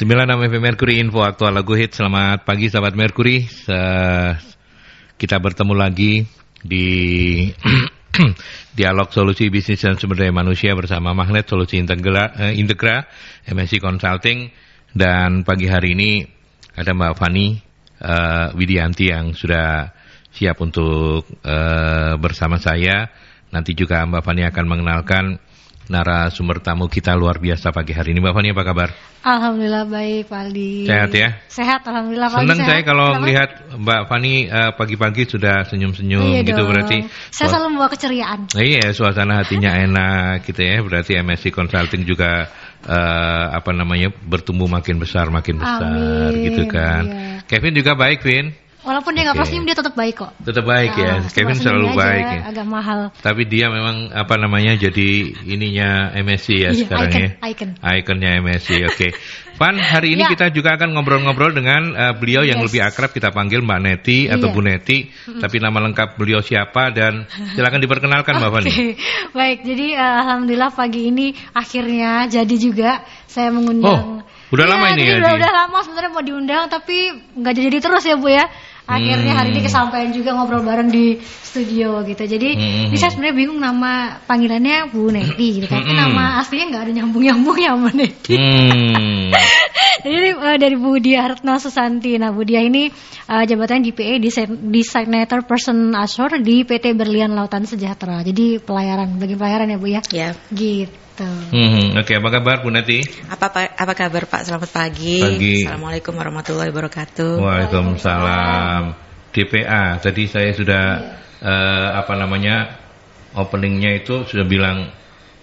96 FM Mercury Info Aktual Lagu Hit. Selamat pagi sahabat Mercury. Se kita bertemu lagi di Dialog Solusi Bisnis dan Sumber Daya Manusia bersama Magnet Solusi Integra, eh, Integra MSC Consulting dan pagi hari ini ada Mbak Fani uh, Widianti yang sudah siap untuk uh, bersama saya. Nanti juga Mbak Fani akan mengenalkan narasumber tamu kita luar biasa pagi hari ini. Mbak Fani apa kabar? Alhamdulillah baik, Pak Sehat ya? Sehat, alhamdulillah Pak Senang saya kalau Kenapa? melihat Mbak Fani uh, pagi-pagi sudah senyum-senyum iya gitu dong. berarti. Saya selalu membawa keceriaan. Iya, suasana hatinya enak gitu ya. Berarti MSC Consulting juga uh, apa namanya bertumbuh makin besar makin besar Amin. gitu kan. Iya. Kevin juga baik, Vin. Walaupun dia nggak okay. dia tetap baik kok. Tetap baik nah, ya. Ah, Kevin selalu baik ya. Agak mahal. Tapi dia memang apa namanya jadi ininya MSC ya iya, sekarang icon, ya. Icon. Iconnya MSC. Oke. Okay. Van, hari ini ya. kita juga akan ngobrol-ngobrol dengan uh, beliau yes. yang lebih akrab kita panggil Mbak Neti iya. atau Bu Neti, mm-hmm. tapi nama lengkap beliau siapa dan silakan diperkenalkan Mbak Fani. Okay. Baik, jadi uh, alhamdulillah pagi ini akhirnya jadi juga saya mengundang oh. Udah ya, lama iya, ini ya? Udah, udah lama sebenarnya mau diundang tapi nggak jadi terus ya Bu ya akhirnya hari ini hmm. kesampaian juga ngobrol bareng di studio gitu jadi hmm. ini saya sebenarnya bingung nama panggilannya Bu Neti gitu tapi kan. hmm. nama aslinya nggak ada nyambung nyambung ya Bu Neti hmm. jadi uh, dari Bu Diahartno Retno Susanti nah Bu Diah ini uh, eh, jabatan DPA e, Designator Person Ashore di PT Berlian Lautan Sejahtera jadi pelayaran bagi pelayaran ya Bu ya yeah. gitu Gitu. Hmm, Oke, okay, apa kabar Bu Neti? Apa, apa apa kabar Pak? Selamat pagi. pagi. Assalamualaikum warahmatullahi wabarakatuh. Waalaikumsalam. DPA. Tadi saya sudah ya. uh, apa namanya openingnya itu sudah bilang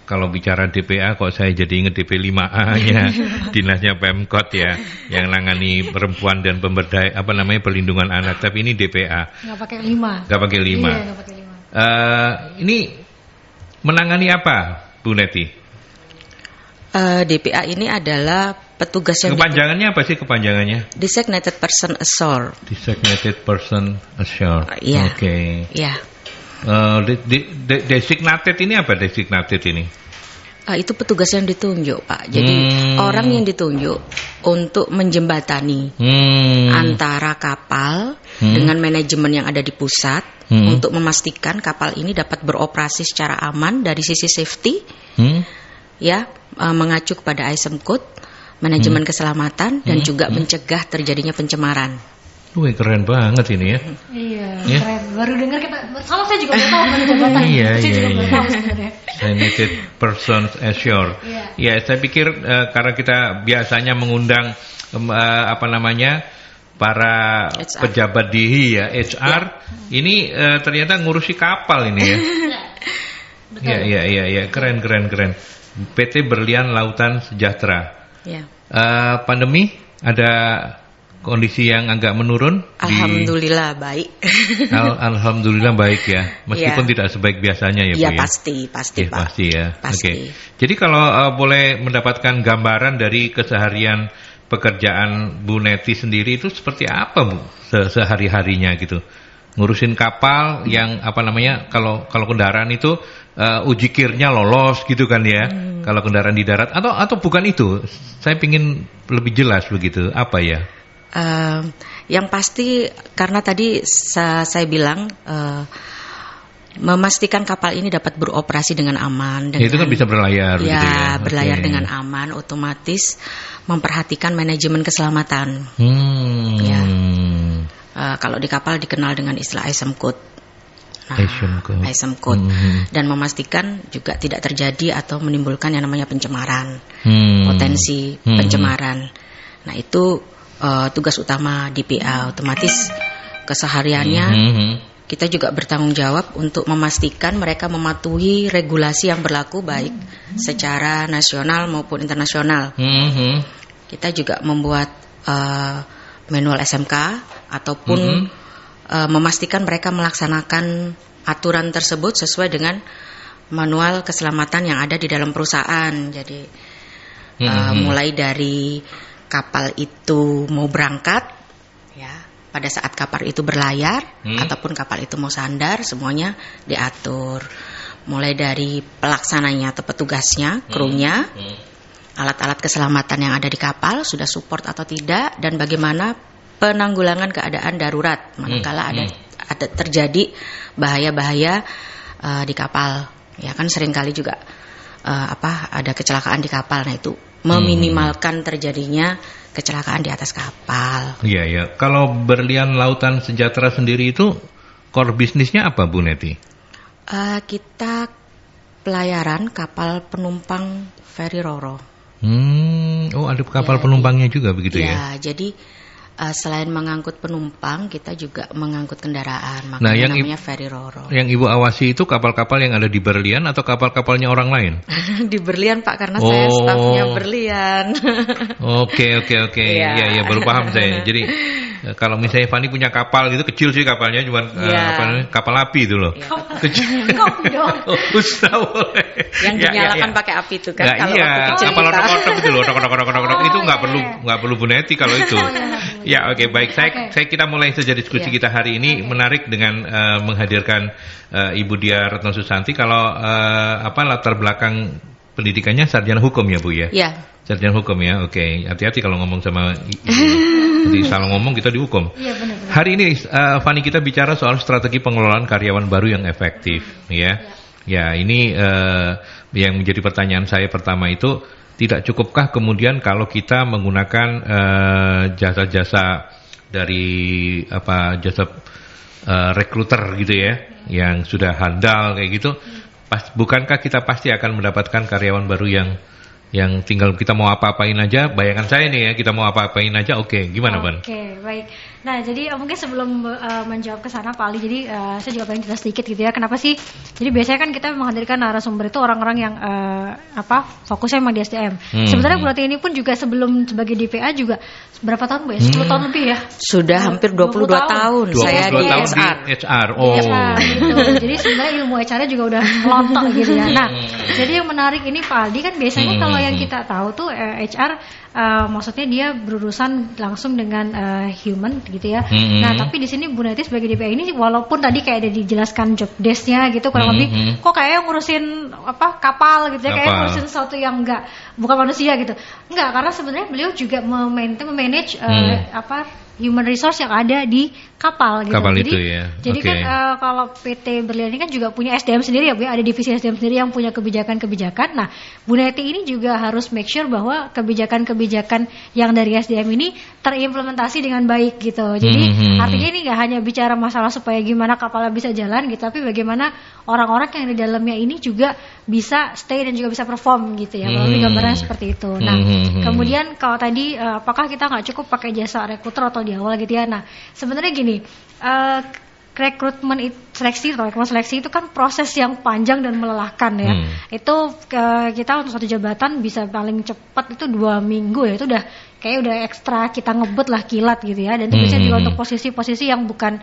kalau bicara DPA kok saya jadi inget DP5A nya dinasnya Pemkot ya yang nangani perempuan dan pemberdaya apa namanya perlindungan anak tapi ini DPA nggak pakai 5 nggak pakai 5 iya, gak pakai 5 uh, eh, ini menangani apa Bu Neti? uh, eh, DPA ini adalah petugas yang kepanjangannya apa sih kepanjangannya? Designated Person Assure. Designated Person Assure. Uh, iya. yeah. Oke. Okay. Iya. Uh, eh, de de de designated ini apa designated ini? Uh, itu petugas yang ditunjuk pak. Jadi hmm. orang yang ditunjuk untuk menjembatani hmm. antara kapal hmm. dengan manajemen yang ada di pusat hmm. untuk memastikan kapal ini dapat beroperasi secara aman dari sisi safety. Hmm ya e, mengacu kepada ISM Code manajemen hmm. keselamatan dan hmm. juga hmm. mencegah terjadinya pencemaran. Wih keren banget ini ya. Iya, ya? keren. Baru dengar kita sama saya juga baru tahu jabatan. Kan iya, saya iya, juga iya. tahu Limited persons assured. Iya. Ya, saya pikir uh, karena kita biasanya mengundang um, uh, apa namanya? para HR. pejabat di ya HR ya. ini uh, ternyata ngurusi kapal ini ya. Iya, iya, iya, ya. keren keren keren. PT Berlian Lautan Sejahtera. Ya. Uh, pandemi ada kondisi yang agak menurun? Alhamdulillah di... baik. Al Alhamdulillah baik ya, meskipun ya. tidak sebaik biasanya ya, ya Bu. Iya pasti, pasti ya, Pak. Pasti ya. Pasti. Oke. Okay. Jadi kalau uh, boleh mendapatkan gambaran dari keseharian pekerjaan Bu Neti sendiri itu seperti apa Bu se sehari harinya gitu? ngurusin kapal yang apa namanya kalau kalau kendaraan itu uh, uji kirnya lolos gitu kan ya hmm. kalau kendaraan di darat atau atau bukan itu saya ingin lebih jelas begitu apa ya uh, yang pasti karena tadi sa saya bilang uh, memastikan kapal ini dapat beroperasi dengan aman. Dengan, ya, itu kan bisa berlayar. Ya, ya. berlayar okay. dengan aman, otomatis memperhatikan manajemen keselamatan. Hmm. Ya. Eh, kalau di kapal dikenal dengan istilah ISM code. Nah, ISM code, ISM code. Hmm. dan memastikan juga tidak terjadi atau menimbulkan yang namanya pencemaran, hmm. potensi hmm. pencemaran. Nah itu uh, tugas utama DPA otomatis kesehariannya. Hmm. Hmm. hmm kita juga bertanggung jawab untuk memastikan mereka mematuhi regulasi yang berlaku baik secara nasional maupun internasional. Mm -hmm. Kita juga membuat uh, manual SMK ataupun mm -hmm. uh, memastikan mereka melaksanakan aturan tersebut sesuai dengan manual keselamatan yang ada di dalam perusahaan. Jadi mm -hmm. uh, mulai dari kapal itu mau berangkat ya, pada saat kapal itu berlayar mm. ataupun kapal itu mau sandar semuanya diatur. Mulai dari pelaksananya atau petugasnya, mm-hmm. krunya, mm. -hmm alat-alat keselamatan yang ada di kapal sudah support atau tidak dan bagaimana penanggulangan keadaan darurat manakala hmm, ada, hmm. ada terjadi bahaya-bahaya uh, di kapal ya kan seringkali juga uh, apa ada kecelakaan di kapal nah itu meminimalkan hmm. terjadinya kecelakaan di atas kapal. Iya ya. Kalau Berlian Lautan Sejahtera sendiri itu core bisnisnya apa Bu Neti? Uh, kita pelayaran kapal penumpang ferry roro. Hmm, oh ada kapal ya, penumpangnya juga begitu ya? Ya, jadi uh, selain mengangkut penumpang, kita juga mengangkut kendaraan. Makanya nah, yang namanya ferry roro. Yang ibu awasi itu kapal-kapal yang ada di Berlian atau kapal-kapalnya orang lain? di Berlian Pak, karena oh. saya stafnya Berlian. Oke oke oke, ya ya baru paham saya. Jadi kalau misalnya Fani punya kapal gitu kecil sih kapalnya cuma eh, ya. uh, apa kapal api itu loh. Ya. Kecil. Oh, Usah boleh. Yang iya, iya, dinyalakan ya, ya, pakai api itu kan nah, kalau iya. Kapal otok-otok itu loh, otok-otok otok-otok itu nggak oh, perlu nggak perlu buneti kalau itu. Oh, Ya, oke, okay, baik. Saya, okay. saya kita mulai saja diskusi yeah. kita hari ini okay. menarik dengan uh, menghadirkan uh, Ibu Dia Retno Susanti. Kalau uh, apa latar belakang pendidikannya sarjana hukum ya, Bu ya? Yeah. Sarjana hukum ya. Oke, okay. hati-hati kalau ngomong sama nanti salah ngomong kita dihukum. yeah, benar, Hari ini uh, Fani kita bicara soal strategi pengelolaan karyawan baru yang efektif, ya. Ya, ya ini uh, yang menjadi pertanyaan saya pertama itu tidak cukupkah kemudian kalau kita menggunakan eh, jasa-jasa uh, dari apa jasa uh, rekruter gitu ya yang sudah handal kayak gitu pas bukankah kita pasti akan mendapatkan karyawan baru yang yang tinggal kita mau apa-apain aja Bayangkan saya nih ya kita mau apa-apain aja oke okay. gimana okay, Ban? Oke baik Nah, jadi eh, mungkin sebelum uh, menjawab ke sana Pak Ali, jadi uh, saya juga pengen cerita sedikit gitu ya. Kenapa sih? Jadi biasanya kan kita menghadirkan narasumber itu orang-orang yang uh, apa? Fokusnya emang di SDM. Hmm. Sebenarnya hmm. berarti ini pun juga sebelum sebagai DPA juga berapa tahun Bu ya? 10 hmm. tahun lebih ya. Sudah hampir 22 20 tahun, tahun. saya di tahun HR. Di HR. Oh. Di HR, gitu. jadi sebenarnya ilmu HR juga udah melontok gitu ya. Nah, hmm. jadi yang menarik ini Pak Aldi kan biasanya hmm. kalau yang hmm. kita tahu tuh uh, HR uh, maksudnya dia berurusan langsung dengan uh, human gitu ya. Mm-hmm. Nah, tapi di sini Bu Neti sebagai DPA ini walaupun tadi kayak ada dijelaskan job desknya gitu kurang mm-hmm. lebih kok kayak ngurusin apa kapal gitu ya, kayak ngurusin sesuatu yang enggak bukan manusia gitu. Enggak, karena sebenarnya beliau juga memanage memanage eh, mm. uh, apa human resource yang ada di kapal gitu. Kapal jadi, itu ya. Jadi okay. kan uh, kalau PT Berlian ini kan juga punya SDM sendiri ya, Bu. Ya? Ada divisi SDM sendiri yang punya kebijakan-kebijakan. Nah, Bu Neti ini juga harus make sure bahwa kebijakan-kebijakan yang dari SDM ini terimplementasi dengan baik gitu. Jadi hmm, hmm, hmm, hmm, artinya ini nggak hanya bicara masalah supaya gimana kapalnya bisa jalan gitu, tapi bagaimana orang-orang yang di dalamnya ini juga bisa stay dan juga bisa perform gitu ya. kalau hmm. gambaran seperti itu. Nah, hmm, kemudian kalau tadi uh, apakah kita nggak cukup pakai jasa rekruter atau di awal gitu ya. Nah, sebenarnya gini gini, uh, rekrutmen seleksi rekrutmen seleksi itu kan proses yang panjang dan melelahkan ya. Hmm. Itu uh, kita untuk satu jabatan bisa paling cepat itu dua minggu ya itu udah kayak udah ekstra kita ngebut lah kilat gitu ya. Dan itu hmm. juga hmm, untuk hmm. posisi-posisi yang bukan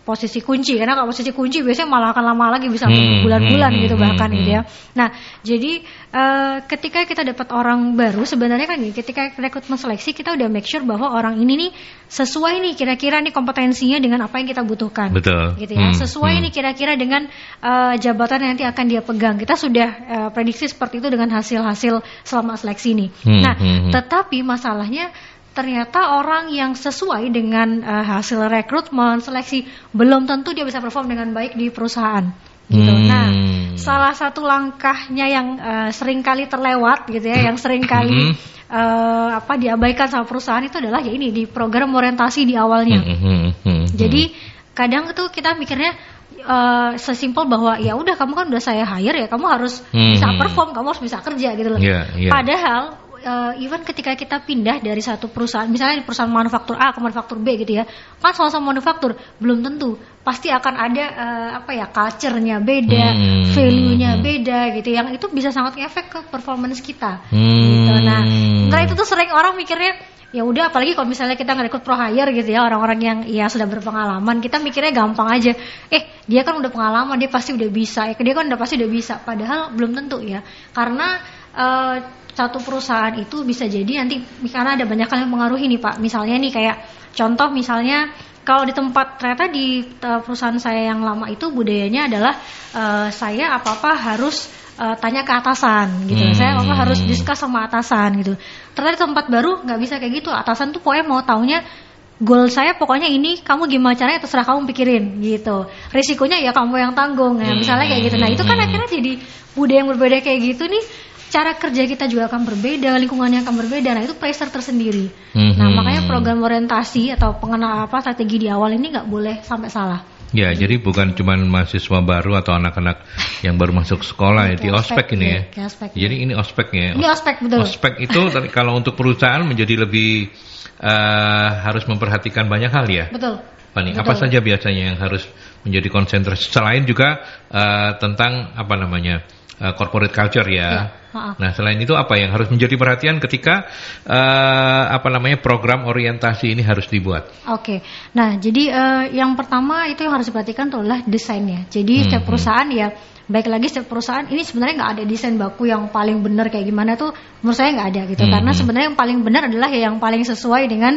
posisi kunci karena kalau posisi kunci biasanya malah akan lama lagi bisa hmm, bulan-bulan hmm, gitu hmm, bahkan hmm, gitu ya. Hmm. Nah jadi uh, ketika kita dapat orang baru sebenarnya kan nih ketika rekrutmen seleksi kita udah make sure bahwa orang ini nih sesuai nih kira-kira nih kompetensinya dengan apa yang kita butuhkan. Betul. Gitu ya hmm, sesuai hmm. nih kira-kira dengan uh, jabatan yang nanti akan dia pegang. Kita sudah uh, prediksi seperti itu dengan hasil-hasil selama seleksi nih. Hmm, nah hmm, tetapi masalahnya ternyata orang yang sesuai dengan uh, hasil rekrutmen seleksi belum tentu dia bisa perform dengan baik di perusahaan gitu. Hmm. Nah, salah satu langkahnya yang uh, eh, sering kali terlewat gitu ya, yang sering kali hmm. uh, apa diabaikan sama perusahaan itu adalah ya ini di program orientasi di awalnya. Hmm. Hmm. hmm, hmm, hmm. Jadi kadang itu kita mikirnya uh, sesimpel bahwa ya udah kamu kan udah saya hire ya kamu harus hmm. bisa perform kamu harus bisa kerja gitu loh. Yeah, yeah. Padahal uh, even ketika kita pindah dari satu perusahaan, misalnya di perusahaan manufaktur A ke manufaktur B gitu ya, kan sama-sama manufaktur belum tentu pasti akan ada uh, apa ya culture-nya beda, hmm. value-nya beda gitu, yang itu bisa sangat efek ke performance kita. Hmm. Gitu. Nah, karena hmm. itu tuh sering orang mikirnya ya udah apalagi kalau misalnya kita ngerekrut pro hire gitu ya orang-orang yang ya sudah berpengalaman kita mikirnya gampang aja eh dia kan udah pengalaman dia pasti udah bisa eh, dia kan udah pasti udah bisa padahal belum tentu ya karena uh, satu perusahaan itu bisa jadi nanti karena ada banyak hal yang mengaruhi nih Pak. Misalnya nih kayak contoh misalnya kalau di tempat ternyata di e, perusahaan saya yang lama itu budayanya adalah uh, saya apa-apa harus uh, tanya ke atasan gitu. Hmm. Saya apa harus diskus sama atasan gitu. Ternyata di tempat baru nggak bisa kayak gitu. Atasan tuh pokoknya mau taunya goal saya pokoknya ini kamu gimana caranya terserah kamu pikirin gitu risikonya ya kamu yang tanggung ya hmm. misalnya kayak gitu nah itu kan hmm. akhirnya jadi budaya yang berbeda kayak gitu nih cara kerja kita juga akan berbeda, lingkungannya akan berbeda. Nah, itu pressure tersendiri. Mm-hmm. Nah, mhm. makanya program orientasi atau pengenal apa strategi di awal ini nggak boleh sampai salah. Ya, jadi bukan cuma mahasiswa baru atau anak-anak yang baru masuk sekolah ya, di ospek, ini ya. ya. Ospek. Jadi ini ospeknya. Ya. Ini ospek betul. Ospek itu kalau untuk perusahaan menjadi lebih uh, harus memperhatikan banyak hal ya. Betul. Fani, nih apa saja biasanya yang harus menjadi konsentrasi selain juga uh, tentang apa namanya uh, corporate culture ya, ya. Nah, selain itu apa yang harus menjadi perhatian ketika uh, apa namanya program orientasi ini harus dibuat? Oke. Okay. Nah, jadi uh, yang pertama itu yang harus diperhatikan adalah desainnya. Jadi hmm, setiap hmm. perusahaan ya baik lagi setiap perusahaan ini sebenarnya nggak ada desain baku yang paling benar kayak gimana tuh menurut saya nggak ada gitu hmm. karena hmm. sebenarnya yang paling benar adalah ya yang paling sesuai dengan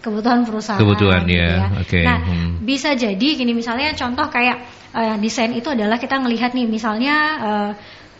kebutuhan perusahaan. Kebutuhan gitu ya. ya. Oke. Okay. Nah, hmm. bisa jadi gini misalnya contoh kayak uh, desain itu adalah kita ngelihat nih misalnya uh,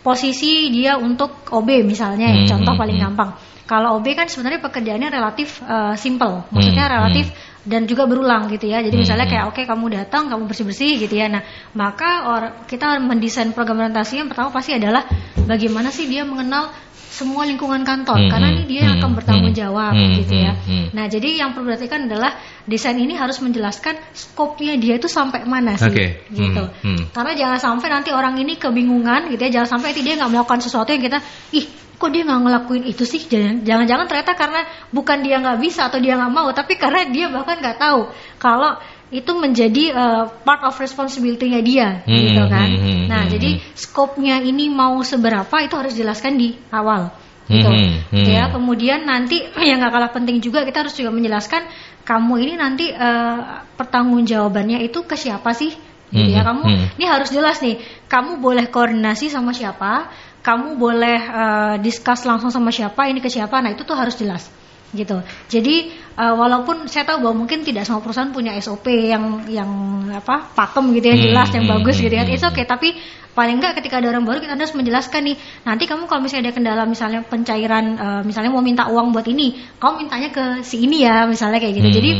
posisi dia untuk OB misalnya hmm, contoh hmm, paling hmm. gampang. Kalau OB kan sebenarnya pekerjaannya relatif uh, simple, hmm, maksudnya hmm, relatif hmm. dan juga berulang gitu ya. Jadi hmm, misalnya hmm. kayak oke okay, kamu datang, kamu bersih-bersih gitu ya. Nah, maka or, kita mendesain program orientasi yang pertama pasti adalah bagaimana sih dia mengenal semua lingkungan kantor hmm, karena hmm, ini dia yang akan hmm, bertanggung hmm, jawab hmm, gitu ya. Hmm, nah, jadi yang perlu diperhatikan adalah desain ini harus menjelaskan skopnya dia itu sampai mana sih okay. gitu. Mm hmm. Karena jangan sampai nanti orang ini kebingungan gitu ya, jangan sampai nanti dia nggak melakukan sesuatu yang kita ih kok dia nggak ngelakuin itu sih jangan-jangan ternyata karena bukan dia nggak bisa atau dia nggak mau tapi karena dia bahkan nggak tahu kalau itu menjadi uh, part of responsibility-nya dia hmm, gitu kan. Hmm, hmm nah, hmm, jadi hmm. skopnya ini mau seberapa itu harus jelaskan di awal hmm, gitu. Hmm, hmm. Ya, kemudian nanti yang gak kalah penting juga kita harus juga menjelaskan kamu ini nanti uh, pertanggungjawabannya itu ke siapa sih? Gitu hmm, ya, kamu hmm. ini harus jelas nih. Kamu boleh koordinasi sama siapa? Kamu boleh uh, discuss langsung sama siapa? Ini ke siapa? Nah, itu tuh harus jelas gitu. Jadi uh, walaupun saya tahu bahwa mungkin tidak semua perusahaan punya SOP yang yang apa pakem gitu ya hmm, jelas hmm, yang hmm, bagus hmm, gitu ya. Hmm, It's okay hmm. tapi paling enggak ketika ada orang baru kita harus menjelaskan nih nanti kamu kalau misalnya ada kendala misalnya pencairan uh, misalnya mau minta uang buat ini kamu mintanya ke si ini ya misalnya kayak gitu. Jadi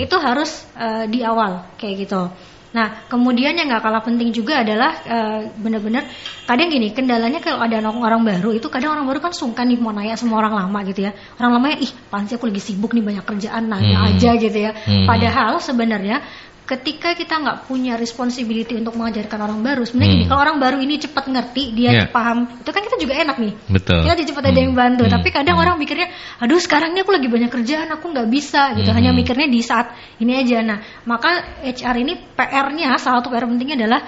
itu harus uh, di awal kayak gitu. Nah, kemudian yang nggak kalah penting juga adalah eh, bener-bener kadang gini kendalanya kalau ada orang orang baru itu kadang orang baru kan sungkan nih mau nanya sama orang lama gitu ya. Orang lamanya ih pasti aku lagi sibuk nih banyak kerjaan nanya hmm. aja gitu ya. Hmm. Padahal sebenarnya ketika kita nggak punya responsibility untuk mengajarkan orang baru sebenarnya hmm. kalau orang baru ini cepat ngerti dia yeah. paham itu kan kita juga enak nih betul kita cepat hmm. ada yang hmm. bantu hmm. tapi kadang hmm. orang mikirnya aduh sekarang ini aku lagi banyak kerjaan aku nggak bisa gitu hmm. hanya mikirnya di saat ini aja nah maka HR ini PR-nya salah satu PR pentingnya adalah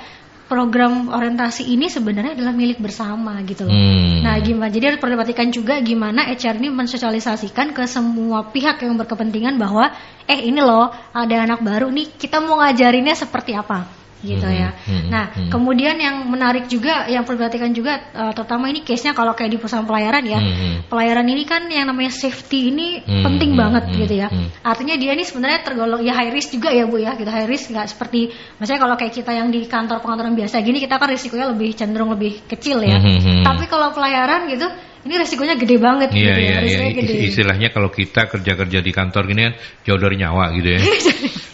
program orientasi ini sebenarnya adalah milik bersama gitu loh. Hmm. Nah, gimana? Jadi harus perhatikan juga gimana HR ini mensosialisasikan ke semua pihak yang berkepentingan bahwa eh ini loh ada anak baru nih kita mau ngajarinnya seperti apa gitu hmm, ya. Hmm, nah, hmm. kemudian yang menarik juga, yang perhatikan juga, uh, terutama ini case-nya kalau kayak di perusahaan pelayaran ya, hmm, hmm, pelayaran ini kan yang namanya safety ini hmm, penting hmm, banget hmm, gitu ya. Hmm. Artinya dia ini sebenarnya tergolong ya high risk juga ya bu ya, gitu high risk nggak seperti, misalnya kalau kayak kita yang di kantor pengantaran biasa gini, kita kan risikonya lebih cenderung lebih kecil ya. Hmm, hmm, hmm. Tapi kalau pelayaran gitu ini resikonya gede banget iya, gitu iya, ya. Iya, iya. gede. Istilahnya kalau kita kerja-kerja di kantor gini kan jauh dari nyawa gitu ya.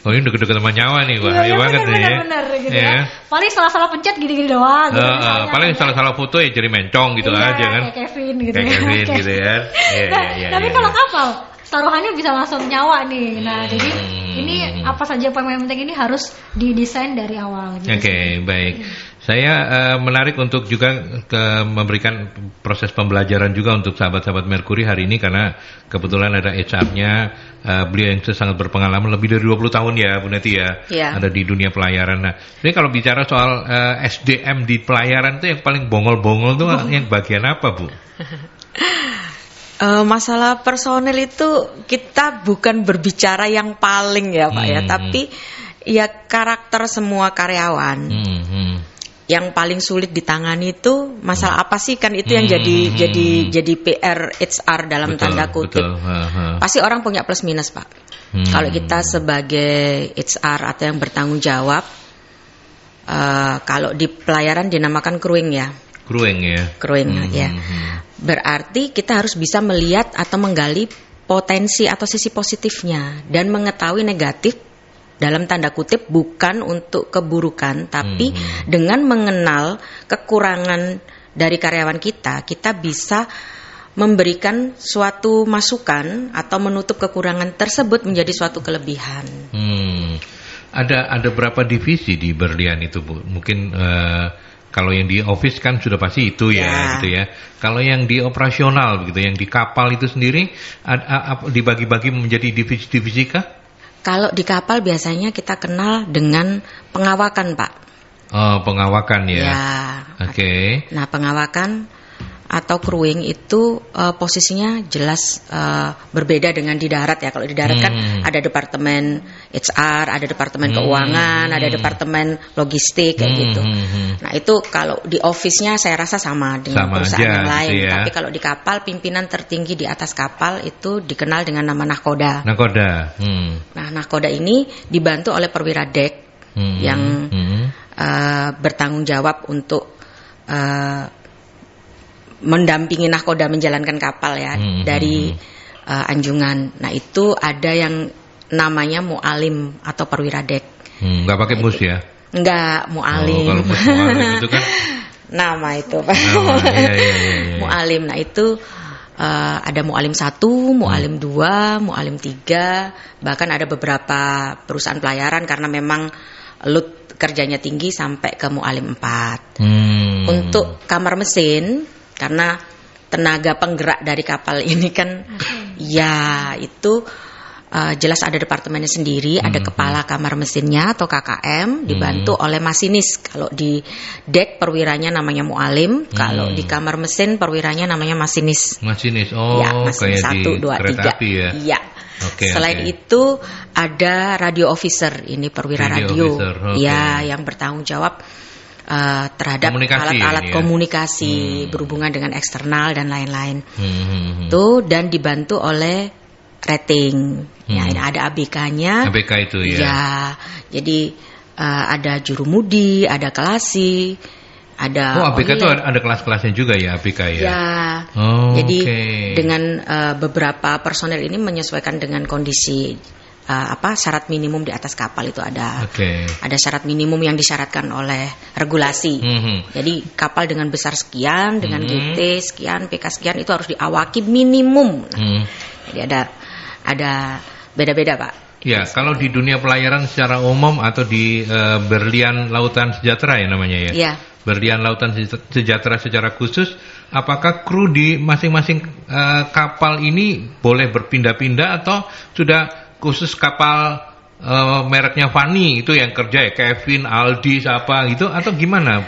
Iya, oh ini deket-deket sama nyawa nih, iya, bahaya iya, banget bener, nih bener, ya. Bener, gitu iya. ya. Paling salah-salah pencet gini-gini doang. Gitu, uh, uh, paling salah-salah foto ya jadi mencong gitu iya, aja kan. Kayak Kevin gitu kayak ya. Kevin gitu ya. Yeah, nah, iya, tapi iya, kalau iya. kapal taruhannya bisa langsung nyawa nih. Nah, hmm. jadi ini apa saja pemain penting ini harus didesain dari awal. Gitu Oke, okay, baik. Hmm. Saya uh, menarik untuk juga ke memberikan proses pembelajaran juga untuk sahabat-sahabat Merkuri hari ini karena kebetulan ada HR-nya uh, eh, beliau yang sangat berpengalaman lebih dari 20 tahun ya Bu Neti ya. Yeah. Ada di dunia pelayaran. Nah, ini kalau bicara soal uh, eh, SDM di pelayaran itu yang paling bongol-bongol itu oh. yang bagian apa, Bu? masalah personil itu kita bukan berbicara yang paling ya Pak ya, hmm. ya, tapi ya karakter semua karyawan. Hmm yang paling sulit ditangani itu masalah apa sih kan itu yang hmm, jadi hmm, jadi hmm. jadi PR HR dalam betul, tanda kutip. Betul, ha, ha. Pasti orang punya plus minus pak. Hmm. Kalau kita sebagai HR atau yang bertanggung jawab, uh, kalau di pelayaran dinamakan crewing ya. Crewing ya. Crewing hmm, ya. Hmm, hmm. Berarti kita harus bisa melihat atau menggali potensi atau sisi positifnya dan mengetahui negatif dalam tanda kutip bukan untuk keburukan tapi hmm. dengan mengenal kekurangan dari karyawan kita kita bisa memberikan suatu masukan atau menutup kekurangan tersebut menjadi suatu kelebihan. Hmm. Ada ada berapa divisi di Berlian itu Bu? Mungkin uh, kalau yang di office kan sudah pasti itu ya, ya gitu ya. Kalau yang di operasional begitu, yang di kapal itu sendiri dibagi-bagi menjadi divisi-divisi kah? Kalau di kapal biasanya kita kenal dengan pengawakan, Pak. Oh, pengawakan ya. Ya. Oke. Okay. Nah, pengawakan atau crewing itu uh, posisinya jelas uh, berbeda dengan di darat ya. Kalau di darat kan hmm. kan ada departemen HR, ada departemen hmm. keuangan, ada hmm. departemen logistik kayak hmm. gitu. Hmm, hmm. Nah, itu kalau di office-nya saya rasa sama dengan sama perusahaan aja, yang gitu lain, ya. tapi kalau di kapal pimpinan tertinggi di atas kapal itu dikenal dengan nama nahkoda. Nahkoda. Hmm. Nah, nahkoda ini dibantu oleh perwira dek hmm. yang hmm. Uh, bertanggung jawab untuk uh, mendampingi nahkoda menjalankan kapal ya hmm. hmm dari uh, Anjungan. Nah itu ada yang namanya mualim atau perwira dek. Hmm, nggak pakai nah, mus ya? Nggak mualim. Oh, kalau mus mualim itu kan nama itu pak. Nama, iya iya, iya, iya, iya, Mualim. Nah itu uh, ada mualim satu, mualim hmm. dua, mualim tiga, bahkan ada beberapa perusahaan pelayaran karena memang lut kerjanya tinggi sampai ke mualim empat. Hmm. Untuk kamar mesin karena tenaga penggerak dari kapal ini kan mm-hmm. ya itu uh, jelas ada departemennya sendiri, hmm. ada mm-hmm. kepala kamar mesinnya atau KKM dibantu hmm. oleh masinis. Kalau di deck perwiranya namanya mualim, hmm. kalau di mm-hmm. kamar mesin perwiranya namanya masinis. Masinis. Ya, oh, ya, masinis kayak satu, di dua, kereta tiga. api ya. Iya. Okay, Selain okay. itu ada radio officer, ini perwira radio. radio. Officer, okay. Ya, yang bertanggung jawab uh, terhadap alat-alat ya. komunikasi, ya? hmm. berhubungan dengan eksternal dan lain-lain. Hmm. hmm, hmm, hmm. Tuh dan dibantu oleh rating. Ya, hmm. Ya, ada ABK-nya. ABK itu ya. Ya, jadi uh, ada mudi, ada kelasi, ada Oh, ABK itu ada, ada kelas-kelasnya juga ya ABK ya. Ya. Oh, jadi okay. dengan uh, beberapa personel ini menyesuaikan dengan kondisi uh, apa syarat minimum di atas kapal itu ada okay. ada syarat minimum yang disyaratkan oleh regulasi. Mm -hmm. Jadi kapal dengan besar sekian, dengan mm -hmm. GT sekian, PK sekian itu harus diawaki minimum. mm -hmm. Jadi ada ada beda-beda pak. Ya, kalau di dunia pelayaran secara umum atau di uh, berlian lautan sejahtera ya namanya ya. ya. Berlian lautan sejahtera secara khusus, apakah kru di masing-masing uh, kapal ini boleh berpindah-pindah atau sudah khusus kapal e, mereknya Fani itu yang kerja ya Kevin, Aldi, siapa gitu atau gimana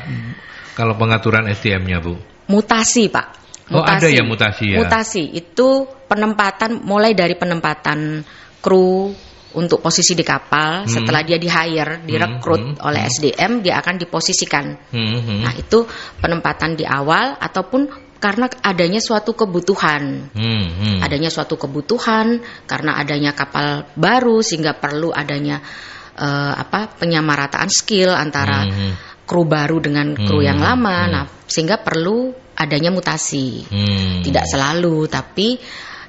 kalau pengaturan SDM-nya Bu? Mutasi Pak. Mutasi. Oh ada ya mutasi ya. Mutasi itu penempatan mulai dari penempatan kru untuk posisi di kapal hmm. setelah dia di hire hmm, direkrut hmm. oleh SDM hmm. dia akan diposisikan hmm, hmm. nah itu penempatan di awal ataupun karena adanya suatu kebutuhan. Hmm, hmm. Adanya suatu kebutuhan karena adanya kapal baru sehingga perlu adanya uh, apa penyamarataan skill antara hmm, hmm. kru baru dengan kru hmm, yang lama. Hmm. Nah, sehingga perlu adanya mutasi. Hmm. Tidak selalu, tapi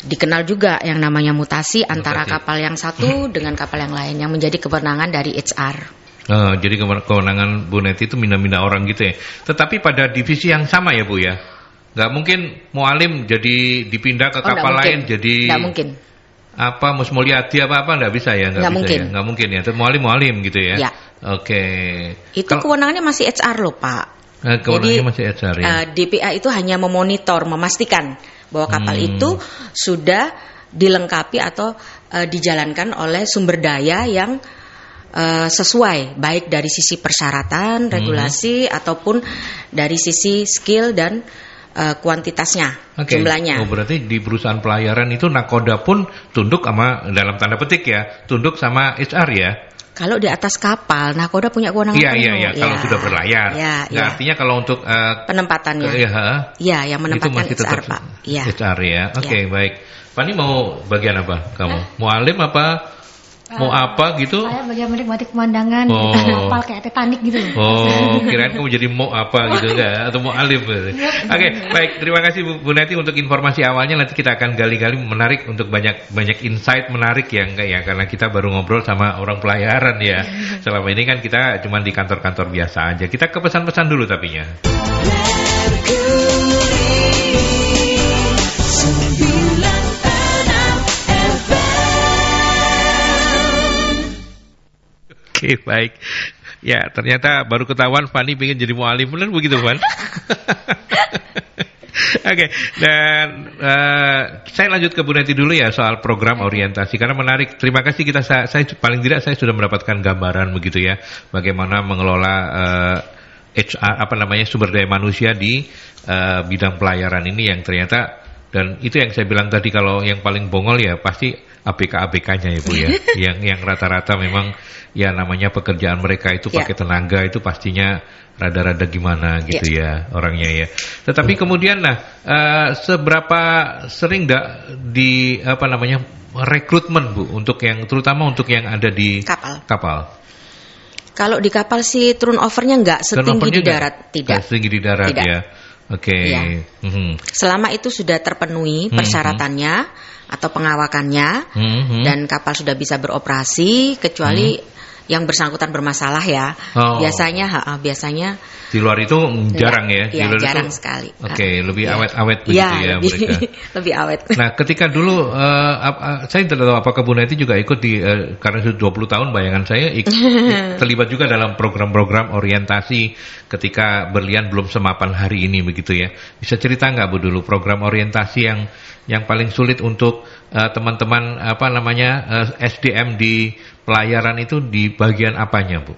dikenal juga yang namanya mutasi, antara kapal yang satu dengan kapal yang lain yang menjadi kewenangan dari HR. Uh, eh, jadi kewenangan Bu Neti itu mina-mina orang gitu ya. Tetapi pada divisi yang sama ya Bu ya? nggak mungkin mualim jadi dipindah ke oh, kapal lain jadi nggak mungkin apa Mus Mulyadi apa apa nggak bisa ya nggak, bisa ya? mungkin ya? nggak mungkin ya terus mualim mualim gitu ya, ya. oke okay. itu Kalo, kewenangannya masih HR loh pak nah, kewenangannya Jadi, masih HR ya uh, eh, DPA itu hanya memonitor memastikan bahwa kapal hmm. itu sudah dilengkapi atau uh, dijalankan oleh sumber daya yang sesuai baik dari sisi persyaratan hmm. regulasi hmm. ataupun dari sisi skill dan uh, kuantitasnya, okay. jumlahnya. Oh, berarti di perusahaan pelayaran itu nakoda pun tunduk sama dalam tanda petik ya, tunduk sama HR ya. Kalau di atas kapal, nakoda punya kewenangan Iya, iya, iya. Kalau ya. sudah berlayar. Iya, nah, iya. Artinya kalau untuk uh, penempatannya. Iya, ya, yang menempatkan itu masih tetap HR, Pak. Ya. HR ya. Oke, okay, ya. baik. Fani mau bagian apa kamu? mau alim apa mau ah, apa gitu? Saya bagian menikmati pemandangan, oh. Gitu, kayak Titanic gitu. Oh, kirain kamu jadi mau apa gitu kan? Atau mau alif? Gitu. Iya, Oke, okay, baik. Terima kasih Bu, Bu Neti untuk informasi awalnya. Nanti kita akan gali-gali menarik untuk banyak banyak insight menarik yang enggak ya? Karena kita baru ngobrol sama orang pelayaran ya. Iya, iya. Selama ini kan kita cuma di kantor-kantor biasa aja. Kita ke pesan-pesan dulu tapi ya. Oke, okay, baik. Ya, ternyata baru ketahuan Fani ingin jadi mualim. Benar begitu, Fanny? Oke, okay. dan uh, saya lanjut ke Bu Neti dulu ya soal program orientasi karena menarik. Terima kasih kita saya, saya paling tidak saya sudah mendapatkan gambaran begitu ya bagaimana mengelola uh, eh, HR apa namanya sumber daya manusia di uh, bidang pelayaran ini yang ternyata dan itu yang saya bilang tadi kalau yang paling bongol ya pasti APK-APK-nya ya Bu ya. yang yang rata-rata memang ya namanya pekerjaan mereka itu ya. pakai yeah. tenaga itu pastinya rada-rada gimana gitu yeah. ya orangnya ya. Tetapi yeah. kemudian nah uh, seberapa sering nggak di apa namanya rekrutmen Bu untuk yang terutama untuk yang ada di kapal. kapal. Kalau di kapal sih turnovernya nggak setinggi di darat, tidak. setinggi di darat ya. Oke. Okay. Ya. Mm -hmm. Selama itu sudah terpenuhi mhm. persyaratannya. Mm atau pengawakannya hmm. dan kapal sudah bisa beroperasi kecuali hmm yang bersangkutan bermasalah ya. Oh. Biasanya ha, biasanya di luar itu jarang ya. di ya, luar jarang itu, sekali. Oke, okay, lebih ya. awet-awet ya. begitu ya, ya lebih, mereka. lebih awet. Nah, ketika dulu uh, uh, saya tidak tahu apakah Bu Neti juga ikut di uh, karena sudah 20 tahun bayangan saya ik, terlibat juga dalam program-program orientasi ketika berlian belum semapan hari ini begitu ya. Bisa cerita nggak Bu dulu program orientasi yang yang paling sulit untuk eh, teman-teman uh, apa namanya uh, eh, SDM di pelayaran itu di bagian apanya, Bu?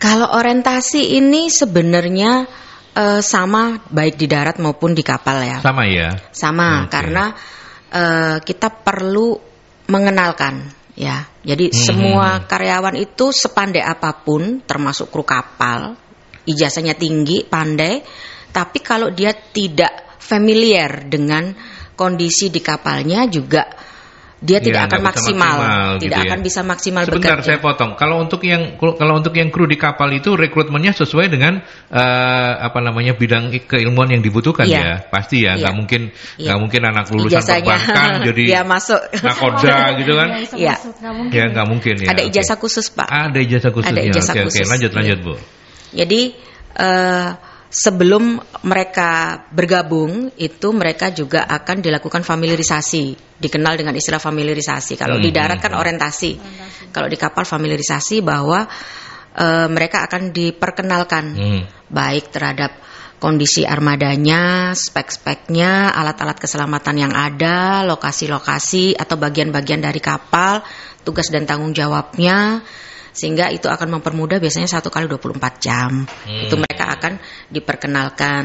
Kalau orientasi ini sebenarnya uh, sama baik di darat maupun di kapal ya. Sama ya. Sama okay. karena uh, kita perlu mengenalkan ya. Jadi hmm. semua karyawan itu sepandai apapun termasuk kru kapal, ijazahnya tinggi, pandai, tapi kalau dia tidak familiar dengan kondisi di kapalnya juga dia ya, tidak akan maksimal, maksimal tidak gitu ya. akan bisa maksimal Sebentar bekerja. saya potong. Kalau untuk yang kalau untuk yang kru di kapal itu rekrutmennya sesuai dengan uh, apa namanya bidang keilmuan yang dibutuhkan ya, ya. pasti ya, nggak ya. mungkin iya. nggak ya. mungkin anak iya, lulusan perbankan jadi ya, masuk nakoda gitu kan? Iya, iya. ya nggak mungkin ya. Ada ijazah khusus pak. Ada ijazah khusus. Ada ya. ijazah khusus. Oke, okay. lanjut lanjut bu. Jadi uh, sebelum mereka bergabung itu mereka juga akan dilakukan familiarisasi dikenal dengan istilah familiarisasi kalau hmm. di darat kan hmm, hmm. orientasi hmm. kalau di kapal familiarisasi bahwa e, mereka akan diperkenalkan hmm. baik terhadap kondisi armadanya, spek-speknya, alat-alat keselamatan yang ada, lokasi-lokasi atau bagian-bagian dari kapal, tugas dan tanggung jawabnya, sehingga itu akan mempermudah biasanya satu kali 24 jam. Hmm. Itu mereka akan diperkenalkan.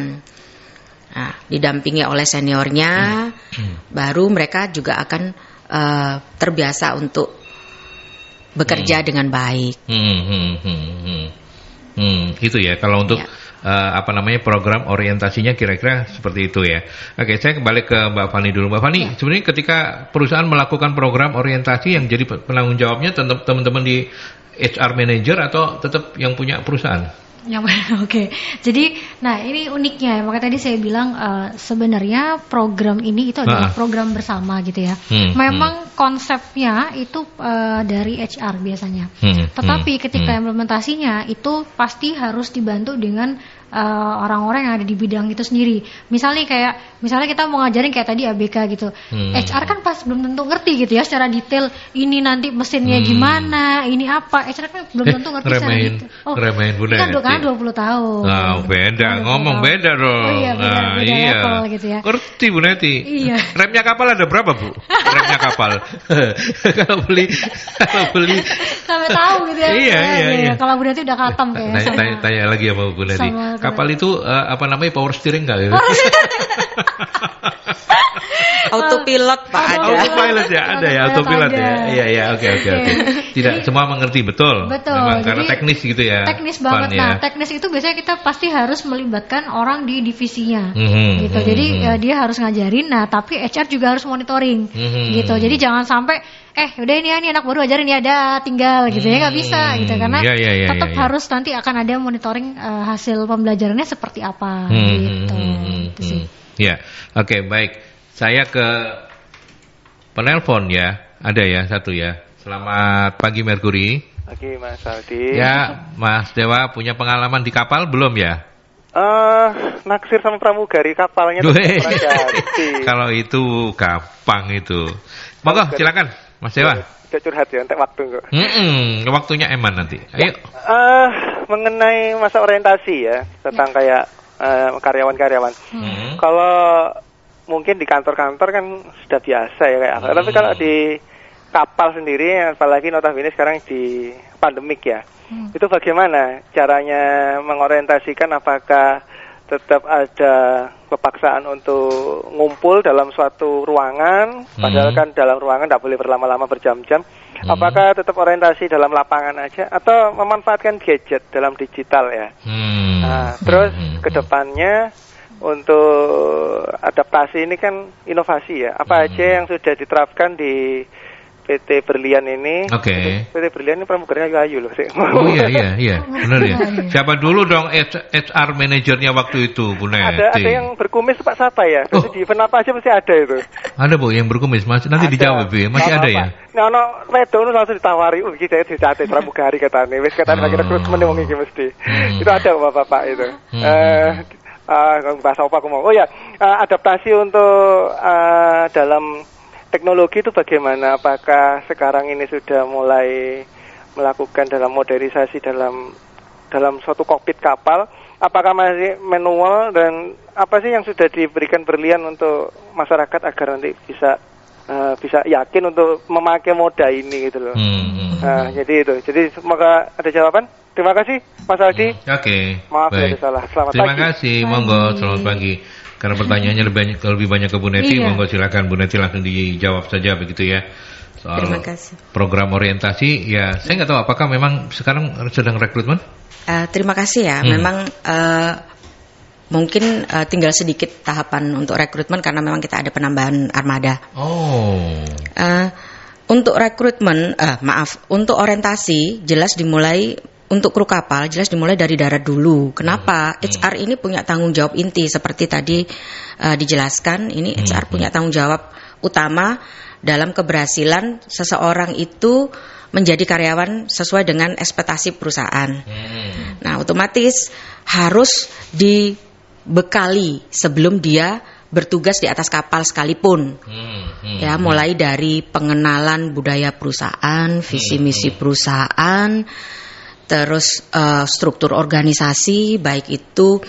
Nah, didampingi oleh seniornya, hmm. baru mereka juga akan uh, terbiasa untuk bekerja hmm. dengan baik. Hmm, hmm, hmm, hmm. Hmm, hmm gitu ya. Kalau untuk ya. Uh, apa namanya program orientasinya kira-kira seperti itu ya. Oke, saya kembali ke Mbak Fani dulu. Mbak Fani, ya. sebenarnya ketika perusahaan melakukan program orientasi yang jadi penanggung jawabnya teman-teman di HR manager atau tetap yang punya perusahaan? Yang oke. Okay. Jadi, nah ini uniknya ya. Maka tadi saya bilang uh, sebenarnya program ini itu adalah nah. program bersama gitu ya. Hmm, Memang hmm. konsepnya itu uh, dari HR biasanya. Hmm, Tetapi hmm, ketika hmm. implementasinya itu pasti harus dibantu dengan Eh, orang-orang uh, yang ada di bidang itu sendiri. Misalnya kayak misalnya kita mau ngajarin kayak tadi ABK gitu. Hmm. HR kan pas belum tentu ngerti gitu ya secara detail ini nanti mesinnya hmm. gimana, ini apa. HR kan belum eh, tentu ngerti eh, remain, secara detail. Oh, remain bunda. Kan kan 20 tahun. Nah, beda ngomong tahun. beda dong. Oh, iya, beda, nah, beda iya. Level, gitu ya. Ngerti Bu Neti. Iya. Remnya kapal ada berapa, Bu? Remnya kapal. kalau beli kalau beli sampai tahu gitu ya. Iya, iya, iya. iya. iya. Kalau Bu Neti udah katam nah, kayaknya. Tanya, tanya, tanya lagi sama Bu Neti. Sama Kapal itu uh, apa namanya power steering kali. Gitu? Oh. Ya? autopilot Pak ada. Autopilot ya, ada ya autopilot ya. Iya iya oke oke oke. Tidak semua mengerti betul. Betul. Memang, Jadi, karena teknis gitu ya. Teknis banget. Fun, ya. nah, teknis itu biasanya kita pasti harus melibatkan orang di divisinya. Mm-hmm, gitu. Mhm, Jadi mm-hmm. ya, dia harus ngajarin nah tapi HR juga harus monitoring. Mm-hmm. Gitu. Jadi jangan sampai eh udah ini ya ini anak baru ajarin ya ada tinggal gitu ya nggak bisa mhm. gitu karena ya, ya, ya, tetap ya, ya. harus nanti akan ada monitoring uh, hasil pembelajarannya seperti apa hmm, gitu, hmm, gitu sih. Ya, oke okay, baik. Saya ke penelpon ya. Ada ya satu ya. Selamat pagi Merkuri. Pagi Mas Aldi. Ya, Mas Dewa punya pengalaman di kapal belum ya? Eh, uh, naksir sama pramugari kapalnya Kalau itu gampang itu. Monggo silakan Mas Dewa. Cuk ya, curhat ya, entek waktu kok. Mm -mm, waktunya eman nanti. Ya, Ayo. Eh, uh, mengenai masa orientasi ya, tentang ya. kayak eh, karyawan-karyawan. Uh, karyawan -karyawan. hmm. Kalau mungkin di kantor-kantor kan sudah biasa ya kayak hmm. tapi kalau hmm. di kapal sendiri apalagi notabene sekarang di pandemik ya hmm. itu bagaimana caranya mengorientasikan apakah tetap ada kepaksaan untuk ngumpul dalam suatu ruangan hmm. padahal kan dalam ruangan tidak boleh berlama-lama berjam-jam hmm. apakah tetap orientasi dalam lapangan aja atau memanfaatkan gadget dalam digital ya hmm. nah, terus hmm. kedepannya untuk adaptasi ini kan inovasi ya. Apa hmm. aja yang sudah diterapkan di PT Berlian ini? Oke. Okay. PT Berlian ini pramugarnya Ayu loh sih. Oh iya iya iya, benar ya. Siapa dulu dong HR manajernya waktu itu, Bu Neti? Ada ada yang berkumis Pak Sapa ya. Berarti oh. di event apa aja mesti ada itu. Ada Bu yang berkumis, Mas. Nanti ada. dijawab ya. Masih ada, ya? Nah, no, wedo langsung ditawari, oh gitu ya, dicate pramugari katanya. Wis katanya oh. lagi rekrutmen wong iki mesti. Hmm. Itu ada Bapak-bapak itu. Hmm. Eh, hmm, hmm uh, bahasa apa aku mau? Oh ya, uh, adaptasi untuk uh, dalam teknologi itu bagaimana? Apakah sekarang ini sudah mulai melakukan dalam modernisasi dalam dalam suatu kokpit kapal? Apakah masih manual dan apa sih yang sudah diberikan berlian untuk masyarakat agar nanti bisa uh, bisa yakin untuk memakai moda ini gitu loh. Hmm. Uh, jadi itu. Jadi semoga ada jawaban. Terima kasih Mas Aldi. Hmm, oke. Okay. Maaf ya, Baik. ada salah. Selamat Terima pagi. Terima kasih. Monggo selamat pagi. Karena pertanyaannya lebih banyak, lebih banyak ke Bu Neti, iya. monggo silakan Bu Neti langsung dijawab saja begitu ya soal Terima kasih. program orientasi ya saya nggak tahu apakah memang sekarang sedang rekrutmen uh, terima kasih ya hmm. memang uh, mungkin uh, tinggal sedikit tahapan untuk rekrutmen karena memang kita ada penambahan armada. Oh. Uh, untuk rekrutmen, uh, maaf, untuk orientasi jelas dimulai untuk kru kapal jelas dimulai dari darat dulu. Kenapa? Hmm. HR ini punya tanggung jawab inti seperti tadi uh, dijelaskan. Ini HR hmm. punya tanggung jawab utama dalam keberhasilan seseorang itu menjadi karyawan sesuai dengan ekspektasi perusahaan. Hmm. Nah, otomatis harus di bekali sebelum dia bertugas di atas kapal sekalipun. Hmm, hmm, ya, hmm. mulai dari pengenalan budaya perusahaan, visi hmm, misi hmm. perusahaan, terus uh, struktur organisasi baik itu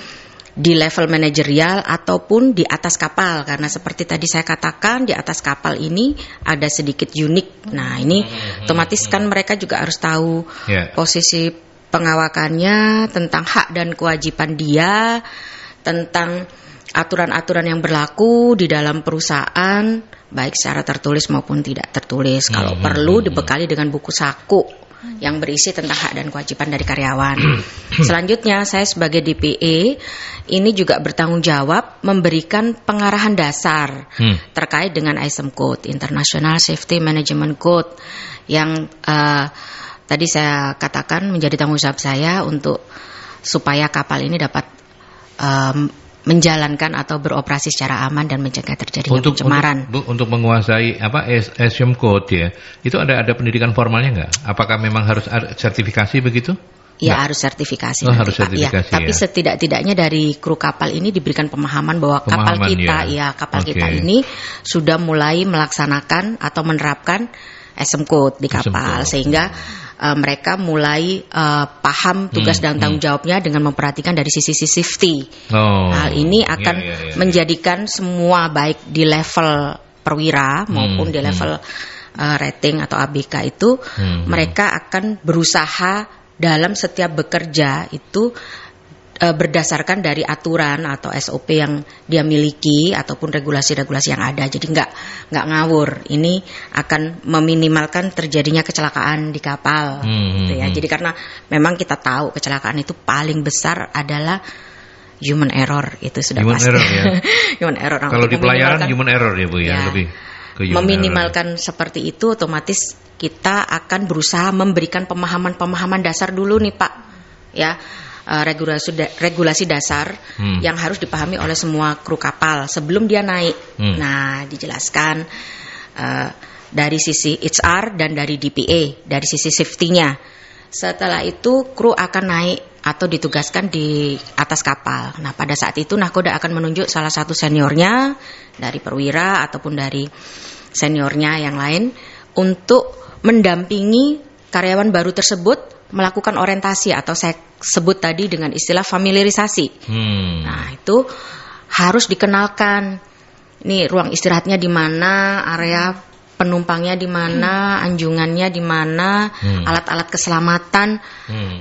di level manajerial ataupun di atas kapal karena seperti tadi saya katakan di atas kapal ini ada sedikit unik. Nah, ini hmm, otomatis kan mereka juga harus tahu yeah. posisi pengawakannya tentang hak dan kewajiban dia tentang aturan-aturan yang berlaku di dalam perusahaan baik secara tertulis maupun tidak tertulis. Kalau hmm, perlu hmm, hmm. dibekali dengan buku saku yang berisi tentang hak dan kewajiban dari karyawan. Selanjutnya, saya sebagai DPE ini juga bertanggung jawab memberikan pengarahan dasar hmm. terkait dengan ISM e Code International Safety Management Code yang uh, tadi saya katakan menjadi tanggung jawab saya untuk supaya kapal ini dapat um, menjalankan atau beroperasi secara aman dan mencegah terjadinya untuk, pencemaran. Untuk, untuk menguasai apa SM code ya, itu ada ada pendidikan formalnya nggak? Apakah memang harus sertifikasi begitu? Ya nah. harus sertifikasi. Oh, harus ah, ya, sertifikasi. Ya, ya. Tapi setidak-tidaknya dari kru kapal ini diberikan pemahaman bahwa pemahaman, kapal kita, ya, ya kapal okay. kita ini sudah mulai melaksanakan atau menerapkan SM code di kapal, code. sehingga uh, mereka mulai uh, paham hmm, tugas hmm, dan tanggung jawabnya dengan memperhatikan dari sisi-sisi safety. Oh, Hal ini iya, akan yeah, yeah, yeah. menjadikan semua baik di level perwira hmm, maupun di hmm. level hmm. uh, rating atau ABK itu hmm, mereka akan berusaha dalam setiap bekerja itu Eh, berdasarkan dari aturan atau SOP yang dia miliki ataupun regulasi-regulasi yang ada. Jadi nggak nggak ngawur. Ini akan meminimalkan terjadinya kecelakaan di kapal. Hmm, gitu hmm, ya. Hmm. Jadi karena memang kita tahu kecelakaan itu paling besar adalah human error itu sudah human pasti. Error, ya. human error. Kalau di pelayaran human error ya bu ya, ya. lebih. Meminimalkan error. seperti itu otomatis kita akan berusaha memberikan pemahaman-pemahaman dasar dulu nih Pak ya Eh, regulasi regulasi dasar hmm. yang harus dipahami oleh semua kru kapal sebelum dia naik. Hmm. Nah, dijelaskan uh, dari sisi HR dan dari DPA, dari sisi safety-nya. Setelah itu kru akan naik atau ditugaskan di atas kapal. Nah, pada saat itu Nakoda akan menunjuk salah satu seniornya dari perwira ataupun dari seniornya yang lain untuk mendampingi karyawan baru tersebut melakukan orientasi atau saya sebut tadi dengan istilah familiarisasi. Hmm. Nah, itu harus dikenalkan. Ini ruang istirahatnya di mana, area penumpangnya di mana, hmm. anjungannya di mana, hmm. alat-alat keselamatan. Hmm.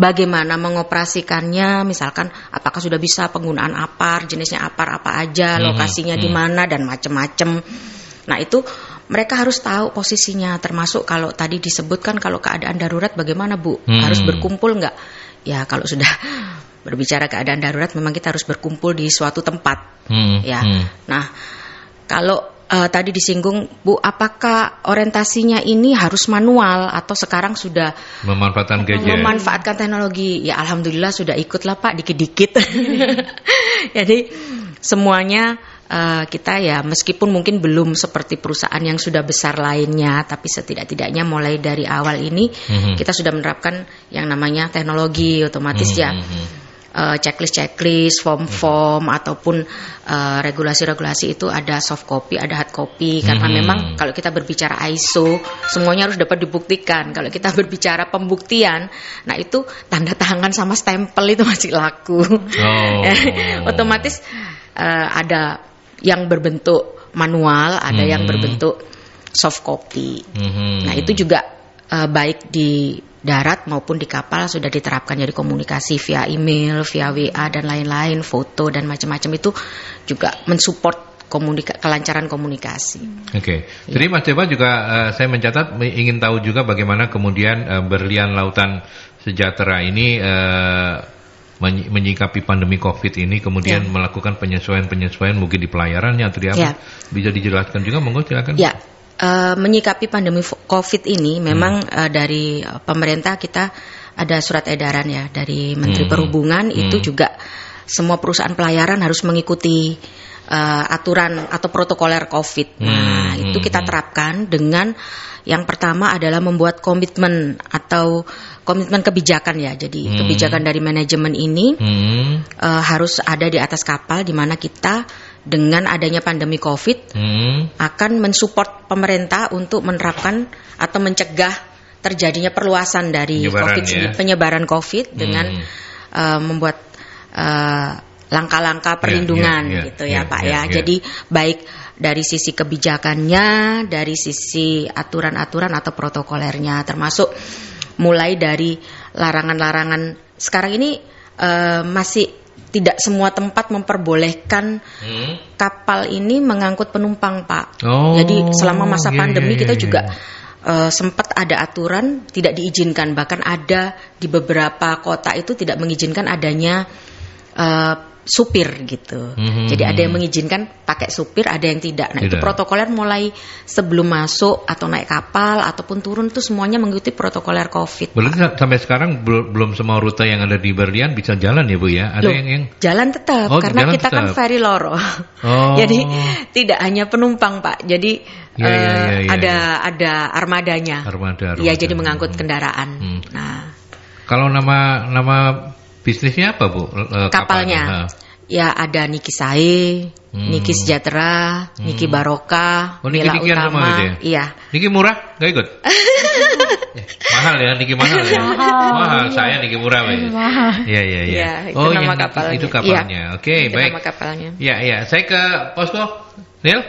Bagaimana mengoperasikannya, misalkan apakah sudah bisa penggunaan apar, jenisnya apar apa aja, hmm. lokasinya hmm. di mana dan macam-macam. Nah, itu mereka harus tahu posisinya termasuk kalau tadi disebutkan kalau keadaan darurat bagaimana Bu hmm. harus berkumpul nggak ya kalau sudah berbicara keadaan darurat memang kita harus berkumpul di suatu tempat hmm. ya hmm. nah kalau uh, tadi disinggung Bu apakah orientasinya ini harus manual atau sekarang sudah memanfaatkan gadget memanfaatkan teknologi ya alhamdulillah sudah ikut lah Pak dikit-dikit jadi semuanya Eh, kita ya meskipun mungkin belum seperti perusahaan yang sudah besar lainnya, tapi setidak-tidaknya mulai dari awal ini mm-hmm. kita sudah menerapkan yang namanya teknologi otomatis mm-hmm. ya uh, checklist checklist form mhm. form hmm. ataupun uh, eh, regulasi regulasi itu ada soft copy ada hard copy karena hmm. memang kalau kita berbicara ISO semuanya harus dapat dibuktikan kalau kita berbicara pembuktian nah itu tanda tangan sama stempel itu masih laku oh. otomatis uh, ada yang berbentuk manual, ada hmm. yang berbentuk soft copy. Hmm. Nah, itu juga uh, baik di darat maupun di kapal sudah diterapkan jadi komunikasi via email, via WA dan lain-lain, foto dan macam-macam itu juga mensupport komunika kelancaran komunikasi. Oke, okay. Ya. jadi Mas Dewa juga uh, saya mencatat ingin tahu juga bagaimana kemudian uh, berlian lautan sejahtera ini uh, menyikapi pandemi COVID ini kemudian ya. melakukan penyesuaian-penyesuaian mungkin di pelayarannya atau di apa ya. bisa dijelaskan juga monggo silakan. Ya. Uh, menyikapi pandemi COVID ini hmm. memang hmm. uh, dari eh, pemerintah kita ada surat edaran ya dari Menteri hmm. Perhubungan hmm. itu juga semua perusahaan pelayaran harus mengikuti uh, aturan atau protokoler COVID. Hmm, nah, hmm, itu kita hmm. terapkan dengan yang pertama adalah membuat komitmen atau komitmen kebijakan ya. Jadi hmm. kebijakan dari manajemen ini hmm. uh, harus ada di atas kapal di mana kita dengan adanya pandemi Covid hmm. akan mensupport pemerintah untuk menerapkan atau mencegah terjadinya perluasan dari penyebaran, COVID, ya? penyebaran Covid hmm. dengan uh, membuat langkah eh, langkah-langkah ya, perlindungan yeah, yeah, yeah, gitu ya yeah, Pak yeah, ya. Yeah. Ya. Jadi baik dari sisi kebijakannya, dari sisi aturan-aturan atau protokolernya termasuk mulai dari larangan-larangan sekarang ini uh, masih tidak semua tempat memperbolehkan hmm. kapal ini mengangkut penumpang, Pak. Oh, Jadi selama masa yeah, pandemi yeah, yeah, kita iya, juga uh, sempat ada aturan tidak diizinkan, bahkan ada di beberapa kota itu tidak mengizinkan adanya uh, supir gitu. Mm-hmm. Jadi ada yang mhm. mengizinkan pakai supir, ada yang tidak. Nah, tidak. itu protokoler mulai sebelum masuk atau naik kapal ataupun turun itu semuanya mengikuti protokoler Covid. Belum sampai sekarang belum semua rute yang ada di Berlian bisa jalan ya, Bu ya? Ada Loh, yang yang jalan tetap oh, karena jalan kita kan tetap. kan ferry loro. Oh. Jadi tidak hanya penumpang, Pak. Jadi Ya, ya, eh, ya, ya, ada ya. ada armadanya. Armada. Iya, jadi mengangkut hmm. kendaraan. Hmm. Nah, kalau nama nama Bisnisnya apa bu? Eh, kapalnya. kapalnya. Ya ada Niki Sae, hmm. Niki Sejahtera, hmm. Niki Baroka, oh, Niki Mila Niki Utama. Gitu ya? Iya. Niki murah? Gak ikut? eh, mahal ya, Niki mahal ya. mahal. Iya. Saya Niki murah ya. Mahal. Iya iya iya. Ya, oh nama yang kapalnya. itu iya, kapalnya. Ya. Oke baik. Nama kapalnya. Iya iya. Saya ke posko Nil.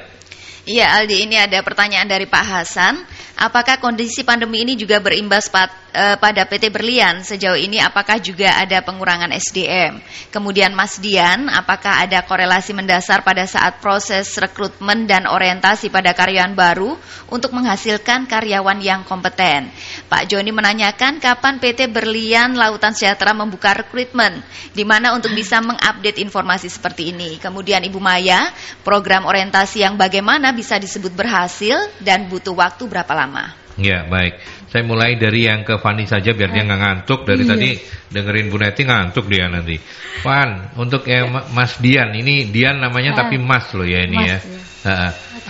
Iya Aldi ini ada pertanyaan dari Pak Hasan. Apakah kondisi pandemi ini juga berimbas Eh, pada PT Berlian sejauh ini apakah juga ada pengurangan SDM? Kemudian Mas Dian, apakah ada korelasi mendasar pada saat proses rekrutmen dan orientasi pada karyawan baru untuk menghasilkan karyawan yang kompeten? Pak Joni menanyakan kapan PT Berlian Lautan Sejahtera membuka rekrutmen, di mana untuk bisa mengupdate informasi seperti ini. Kemudian Ibu Maya, program orientasi yang bagaimana bisa disebut berhasil dan butuh waktu berapa lama? Ya, baik. Saya mulai dari yang ke Fani saja biar dia iya. nggak ngantuk dari iya. tadi dengerin Bu Neti ngantuk dia nanti. Pan, untuk yang Mas Dian ini Dian namanya ya. tapi Mas loh ya ini ya. mas, ya.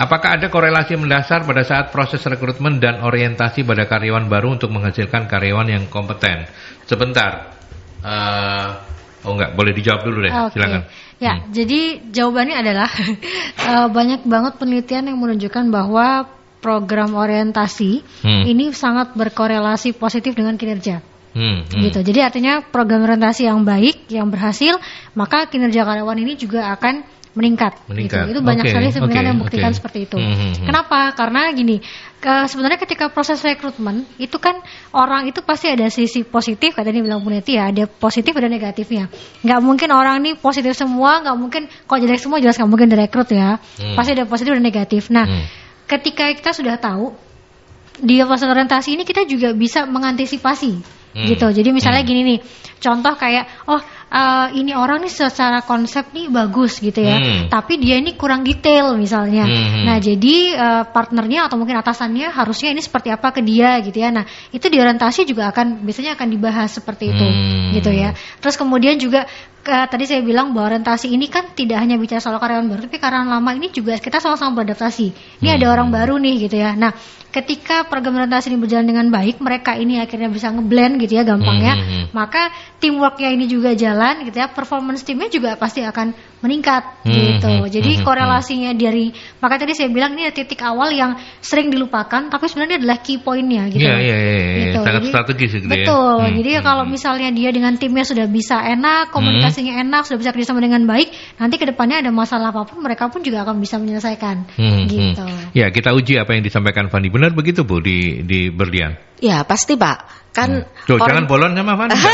Apakah ada korelasi mendasar pada saat proses rekrutmen dan orientasi pada karyawan baru untuk menghasilkan karyawan yang kompeten? Sebentar. Uh, oh enggak, boleh dijawab dulu deh. Okay. Silakan. Ya, hmm. jadi jawabannya adalah eh, banyak banget penelitian yang menunjukkan bahwa program orientasi hmm. ini sangat berkorelasi positif dengan kinerja. Hmm, hmm. gitu. Jadi artinya program orientasi yang baik, yang berhasil, maka kinerja karyawan ini juga akan meningkat. Gitu. meningkat. Gitu. Itu banyak okay, sekali sebenarnya okay, yang membuktikan okay. seperti itu. Hmm, hmm, hmm. Kenapa? Karena gini, ke, sebenarnya ketika proses rekrutmen itu kan orang itu pasti ada sisi positif, katanya bilang Puneti ya, ada positif ada negatifnya. Nggak mungkin orang ini positif semua, nggak mungkin kalau jelek semua jelas nggak mungkin direkrut ya. Hmm. Pasti ada positif dan negatif. Nah. Hmm ketika kita sudah tahu di fase orientasi ini kita juga bisa mengantisipasi hmm. gitu. Jadi misalnya hmm. gini nih, contoh kayak oh uh, ini orang nih secara konsep nih bagus gitu ya, hmm. tapi dia ini kurang detail misalnya. Hmm. hmm. Nah jadi uh, partnernya atau mungkin atasannya harusnya ini seperti apa ke dia gitu ya. Nah itu di orientasi juga akan biasanya akan dibahas seperti itu hmm. gitu ya. Terus kemudian juga ke, eh, tadi saya bilang bahwa orientasi ini kan tidak hanya bicara soal karyawan baru, tapi karyawan lama ini juga kita sama-sama beradaptasi. Ini hmm. ada orang baru nih gitu ya. Nah, ketika program orientasi ini berjalan dengan baik, mereka ini akhirnya bisa ngeblend gitu ya gampangnya. Hmm. Maka teamworknya ini juga jalan gitu ya, performance timnya juga pasti akan meningkat hmm, gitu. Hmm, Jadi hmm, hmm, hmm. korelasinya hmm. dari maka tadi saya bilang ini titik awal yang sering dilupakan tapi sebenarnya adalah key pointnya gitu. Iya iya, iya iya. Gitu. Sangat strategis gitu ya. Betul. Ya. Jadi hmm. kalau misalnya dia dengan timnya sudah bisa enak, komunikasinya hmm. enak, sudah bisa kerjasama dengan baik, nanti kedepannya ada masalah apapun mereka pun juga akan bisa menyelesaikan. Hmm, gitu. Hmm. Ya kita uji apa yang disampaikan Fandi. Benar begitu bu di di Berlian? Ya pasti pak. Kan. Hmm. Tuh, orang... jangan bolon sama Fandi.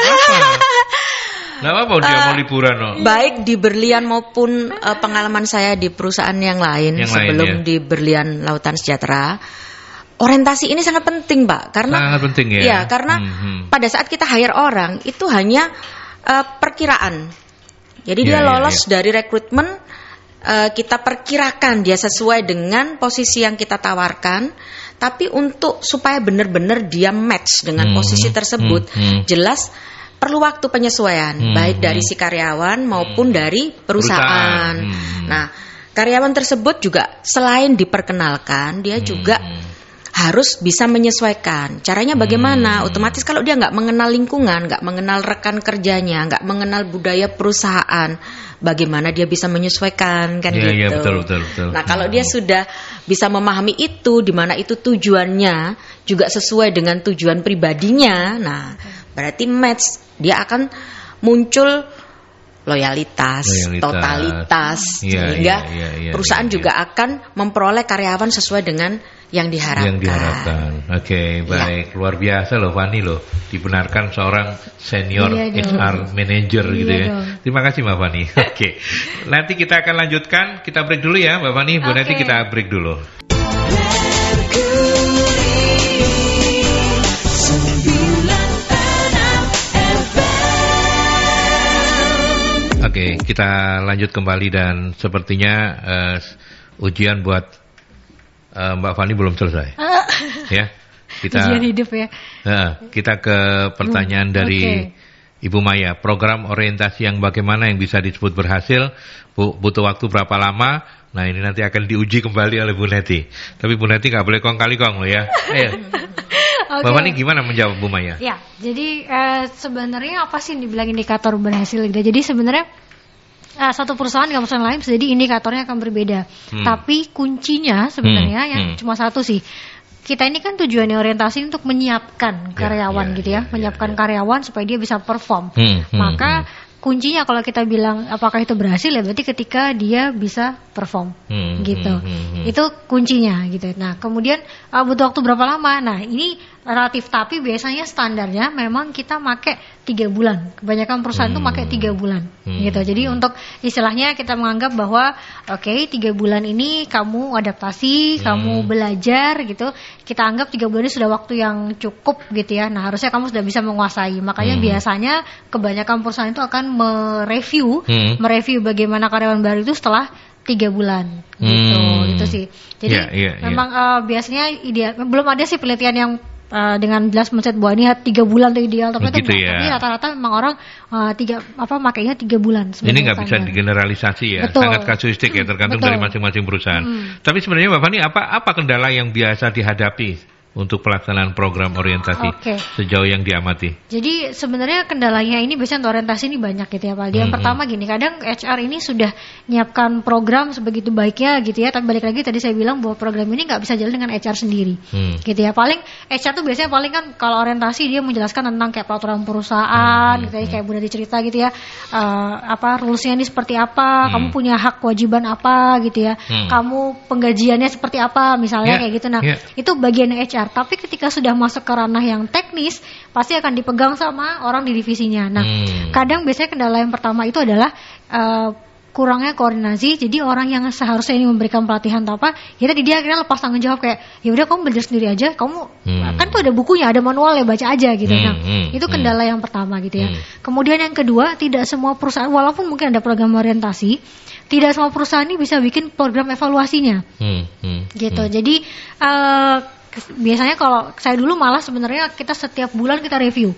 Nah, apa dia mau liburan Oh. Baik di Berlian maupun uh, pengalaman saya di perusahaan yang lain yang sebelum lain, ya? di Berlian Lautan Sejahtera. Orientasi ini sangat penting, Pak, karena sangat penting ya. ya karena mm hmm. pada saat kita hire orang itu hanya uh, perkiraan. Jadi yeah, dia iya, lolos yeah, dari rekrutmen uh, kita perkirakan dia sesuai dengan posisi yang kita tawarkan tapi untuk supaya benar-benar dia match dengan hmm, posisi tersebut mm hmm. jelas perlu waktu penyesuaian hmm. baik dari hmm. si karyawan maupun hmm. dari perusahaan. perusahaan. Hmm. Nah, karyawan tersebut juga selain diperkenalkan, dia hmm. juga harus bisa menyesuaikan. Caranya hmm. bagaimana? Hmm. Otomatis kalau dia nggak mengenal lingkungan, nggak mengenal rekan kerjanya, nggak mengenal budaya perusahaan, bagaimana dia bisa menyesuaikan kan ya, gitu. Iya betul, betul, betul. Nah kalau dia hmm. sudah bisa memahami itu, di mana itu tujuannya juga sesuai dengan tujuan pribadinya. Nah berarti match dia akan muncul loyalitas, loyalitas. totalitas ya, sehingga ya, ya, ya, perusahaan ya, ya. juga akan memperoleh karyawan sesuai dengan yang diharapkan. Yang diharapkan. Oke, okay, iya. baik. Ya. Luar biasa loh Fani loh, dibenarkan seorang senior iya HR manager iya gitu ya. Dong. Terima kasih Mbak Fani. Oke. Okay. Nanti kita akan lanjutkan, kita break dulu ya Mbak Fani. Bu okay. nanti kita break dulu. Oke, kita lanjut kembali dan sepertinya uh, ujian buat uh, Mbak Fani belum selesai. Ah. ya. Kita ujian hidup ya. Uh, kita ke pertanyaan hmm, dari okay. Ibu Maya, program orientasi yang bagaimana yang bisa disebut berhasil? Bu, butuh waktu berapa lama? Nah ini nanti akan diuji kembali oleh Bu Neti. Tapi Bu Neti nggak boleh kong kali kong loh ya. Ayo. okay. Bapak ini gimana menjawab Bu Maya? Ya, jadi uh, sebenarnya apa sih yang dibilang indikator berhasil? Jadi sebenarnya uh, satu perusahaan dengan perusahaan lain jadi indikatornya akan berbeda. Hmm. Tapi kuncinya sebenarnya hmm. yang hmm. cuma satu sih kita ini kan tujuannya orientasi untuk menyiapkan ya, karyawan yeah, gitu ya, yeah, ya, menyiapkan yeah, karyawan supaya dia bisa perform. Hmm, hmm Maka hmm. kuncinya kalau kita bilang apakah itu berhasil ya berarti ketika dia bisa perform hmm, gitu. Hmm, hmm, hmm. Itu kuncinya gitu. Nah, kemudian eh, butuh waktu berapa lama? Nah, ini relatif tapi biasanya standarnya memang kita make tiga bulan kebanyakan perusahaan hmm. pakai tiga bulan hmm. gitu jadi untuk istilahnya kita menganggap bahwa oke okay, tiga bulan ini kamu adaptasi hmm. kamu belajar gitu kita anggap tiga bulan ini sudah waktu yang cukup gitu ya nah harusnya kamu sudah bisa menguasai makanya hmm. biasanya kebanyakan perusahaan itu akan mereview hmm. mereview bagaimana karyawan baru itu setelah tiga bulan gitu hmm. gitu sih jadi yeah, yeah, iya. memang yeah. Uh, biasanya ideal belum ada sih penelitian yang uh, dengan jelas mencet buah ini tiga bulan itu ideal tapi gitu ya. tapi rata-rata memang orang uh, tiga apa makainya tiga bulan ini nggak bisa digeneralisasi ya betul. sangat kasuistik ya tergantung betul. dari masing-masing perusahaan hmm. tapi sebenarnya bapak ini apa apa kendala yang biasa dihadapi untuk pelaksanaan program orientasi okay. sejauh yang diamati. Jadi sebenarnya kendalanya ini biasanya untuk orientasi ini banyak gitu ya Pak. Yang mm -hmm. pertama gini, kadang HR ini sudah menyiapkan program sebegitu baiknya gitu ya, tapi balik lagi tadi saya bilang bahwa program ini nggak bisa jalan dengan HR sendiri. Mm. Gitu ya. Paling HR tuh biasanya paling kan kalau orientasi dia menjelaskan tentang kayak peraturan perusahaan hmm. gitu ya, kayak hmm. Bunda dicerita gitu ya. Uh, apa rulesnya ini seperti apa, hmm. kamu punya hak kewajiban apa gitu ya. Hmm. Kamu penggajiannya seperti apa misalnya yeah. kayak gitu. Nah, yeah. itu bagian HR tapi ketika sudah masuk ke ranah yang teknis, pasti akan dipegang sama orang di divisinya. Nah, hmm. kadang biasanya kendala yang pertama itu adalah uh, kurangnya koordinasi jadi orang yang seharusnya ini memberikan pelatihan atau apa kita ya di dia akhirnya lepas tanggung jawab kayak ya udah kamu belajar sendiri aja kamu hmm. kan tuh ada bukunya ada manual ya baca aja gitu hmm, nah hmm, itu hmm. kendala hmm. yang pertama gitu ya hmm. kemudian yang kedua tidak semua perusahaan walaupun mungkin ada program orientasi tidak semua perusahaan ini bisa bikin program evaluasinya hmm, hmm, gitu hmm. jadi uh, biasanya kalau saya dulu malah sebenarnya kita setiap bulan kita review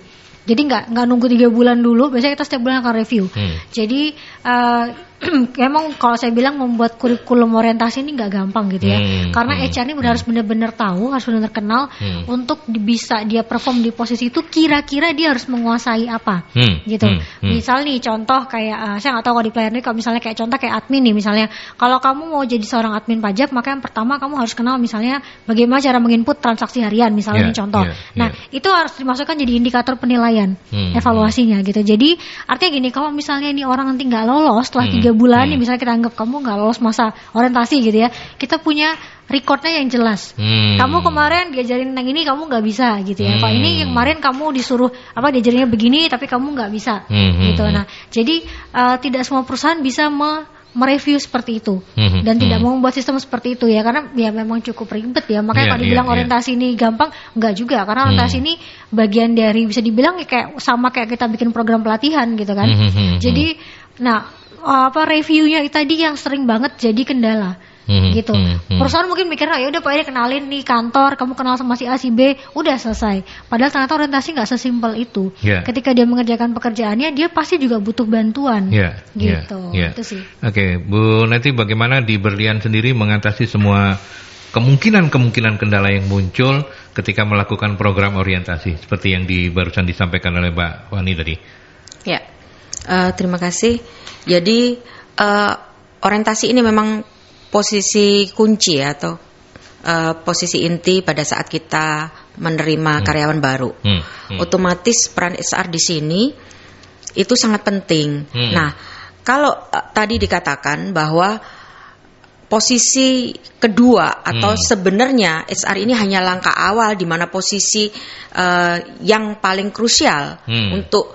jadi nggak nggak nunggu tiga bulan dulu biasanya kita setiap bulan akan review hmm. jadi uh, emang kalau saya bilang membuat kurikulum orientasi ini nggak gampang gitu ya. Hmm, Karena hmm, HR ini benar hmm. harus benar-benar tahu, harus benar-benar kenal hmm. untuk bisa dia perform di posisi itu kira-kira dia harus menguasai apa hmm, gitu. Hmm, hmm. Misal nih contoh kayak uh, saya nggak tahu kalau di player ini kalau misalnya kayak contoh kayak admin nih misalnya kalau kamu mau jadi seorang admin pajak maka yang pertama kamu harus kenal misalnya bagaimana cara menginput transaksi harian misalnya yeah, contoh. Yeah, yeah. nah, iya. itu harus dimasukkan jadi indikator penilaian hmm, hmm, evaluasinya gitu. Jadi artinya gini kalau misalnya ini orang nanti nggak lolos setelah hmm. tiga tiga bulan hmm. nih misalnya kita anggap kamu nggak lolos masa orientasi gitu ya kita punya recordnya yang jelas hmm. kamu kemarin diajarin yang ini kamu nggak bisa gitu ya hmm. kalau ini hmm. yang kemarin kamu disuruh apa diajarinnya begini tapi kamu nggak bisa hmm. gitu hmm, nah hmm. jadi uh, tidak semua perusahaan bisa me mereview seperti itu dan hmm. tidak mau membuat sistem seperti itu ya karena ya memang cukup ribet ya makanya yeah, kalau iya, dibilang yeah, orientasi yeah. ini gampang enggak juga karena orientasi hmm. ini bagian dari bisa dibilang ya kayak sama kayak kita bikin program pelatihan gitu kan hmm, jadi nah apa reviewnya tadi yang sering banget jadi kendala hmm, gitu. Hmm, hmm. Perusahaan mungkin mikirnya ya udah Pak ini kenalin nih kantor, kamu kenal sama si A si B, udah selesai. Padahal ternyata orientasi nggak sesimpel itu. Yeah. Ketika dia mengerjakan pekerjaannya, dia pasti juga butuh bantuan. Yeah, ya, gitu. Yeah, yeah. Oke, okay. Bu Neti bagaimana di Berlian sendiri mengatasi semua kemungkinan-kemungkinan kendala yang muncul ketika melakukan program orientasi seperti yang di barusan disampaikan oleh Mbak Wani tadi. Ya. Yeah. Uh, terima kasih. Jadi uh, orientasi ini memang posisi kunci ya, atau uh, posisi inti pada saat kita menerima hmm. karyawan baru. Hmm. Hmm. Otomatis peran HR di sini itu sangat penting. Hmm. Nah, kalau uh, tadi dikatakan bahwa posisi kedua atau hmm. sebenarnya HR ini hanya langkah awal di mana posisi uh, yang paling krusial hmm. untuk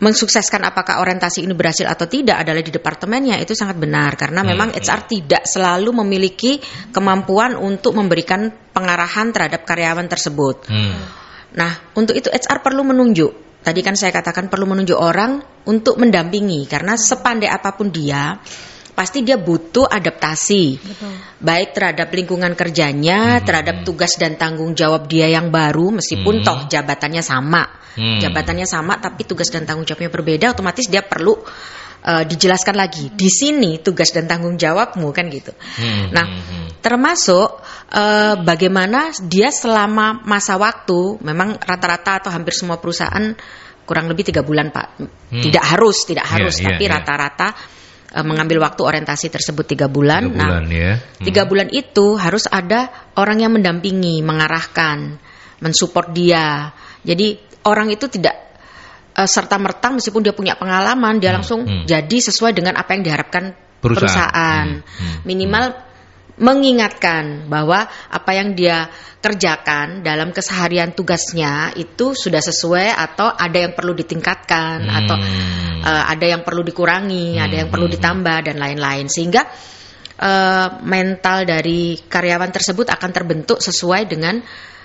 mensukseskan apakah orientasi ini berhasil atau tidak adalah di departemennya itu sangat benar karena hmm, memang hmm. HR tidak selalu memiliki kemampuan untuk memberikan pengarahan terhadap karyawan tersebut. Hmm. Nah, untuk itu HR perlu menunjuk. Tadi kan saya katakan perlu menunjuk orang untuk mendampingi karena sepandai apapun dia pasti dia butuh adaptasi. Betul. Baik terhadap lingkungan kerjanya, hmm. terhadap tugas dan tanggung jawab dia yang baru meskipun hmm. toh jabatannya sama. Hmm. Jabatannya sama tapi tugas dan tanggung jawabnya berbeda, otomatis dia perlu uh, dijelaskan lagi. Di sini tugas dan tanggung jawabmu kan gitu. Hmm. Nah, hmm, hmm. termasuk uh, bagaimana dia selama masa waktu, memang rata-rata atau hampir semua perusahaan kurang lebih tiga bulan pak. Hmm. Tidak harus, tidak iya, harus, yeah, tapi iya. rata-rata. yeah. Eh, mengambil waktu orientasi tersebut tiga bulan. Tiga nah, bulan nah, ya. Hmm. Tiga bulan itu harus ada orang yang mendampingi, mengarahkan, mensupport dia. Jadi orang itu tidak uh, eh, serta merta meskipun dia punya pengalaman, dia hmm. langsung hmm. jadi sesuai dengan apa yang diharapkan perusahaan. perusahaan. Hmm. Hmm. hmm. Minimal hmm mengingatkan bahwa apa yang dia kerjakan dalam keseharian tugasnya itu sudah sesuai atau ada yang perlu ditingkatkan hmm. atau uh, ada yang perlu dikurangi, hmm. ada yang perlu hmm. ditambah dan lain-lain sehingga uh, mental dari karyawan tersebut akan terbentuk sesuai dengan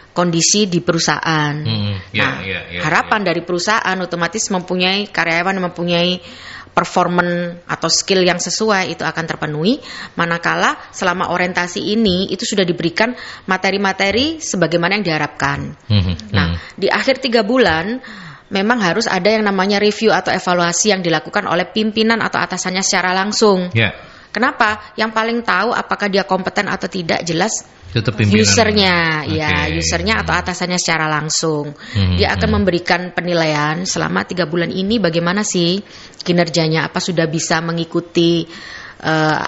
kondisi di perusahaan. Hmm, yeah, nah, yeah, yeah, harapan yeah. dari perusahaan otomatis mempunyai karyawan mempunyai performance atau skill yang sesuai itu akan terpenuhi manakala selama orientasi ini itu sudah diberikan materi-materi sebagaimana yang diharapkan. Mm -hmm. Nah, mhm. di akhir tiga bulan memang harus ada yang namanya review atau evaluasi yang dilakukan oleh pimpinan atau atasannya secara langsung. Yeah. Kenapa? Yang paling tahu apakah dia kompeten atau tidak jelas usernya, okay. ya usernya atau atasannya secara langsung. Hmm. Dia akan hmm. memberikan penilaian selama tiga bulan ini bagaimana sih kinerjanya, apa sudah bisa mengikuti uh,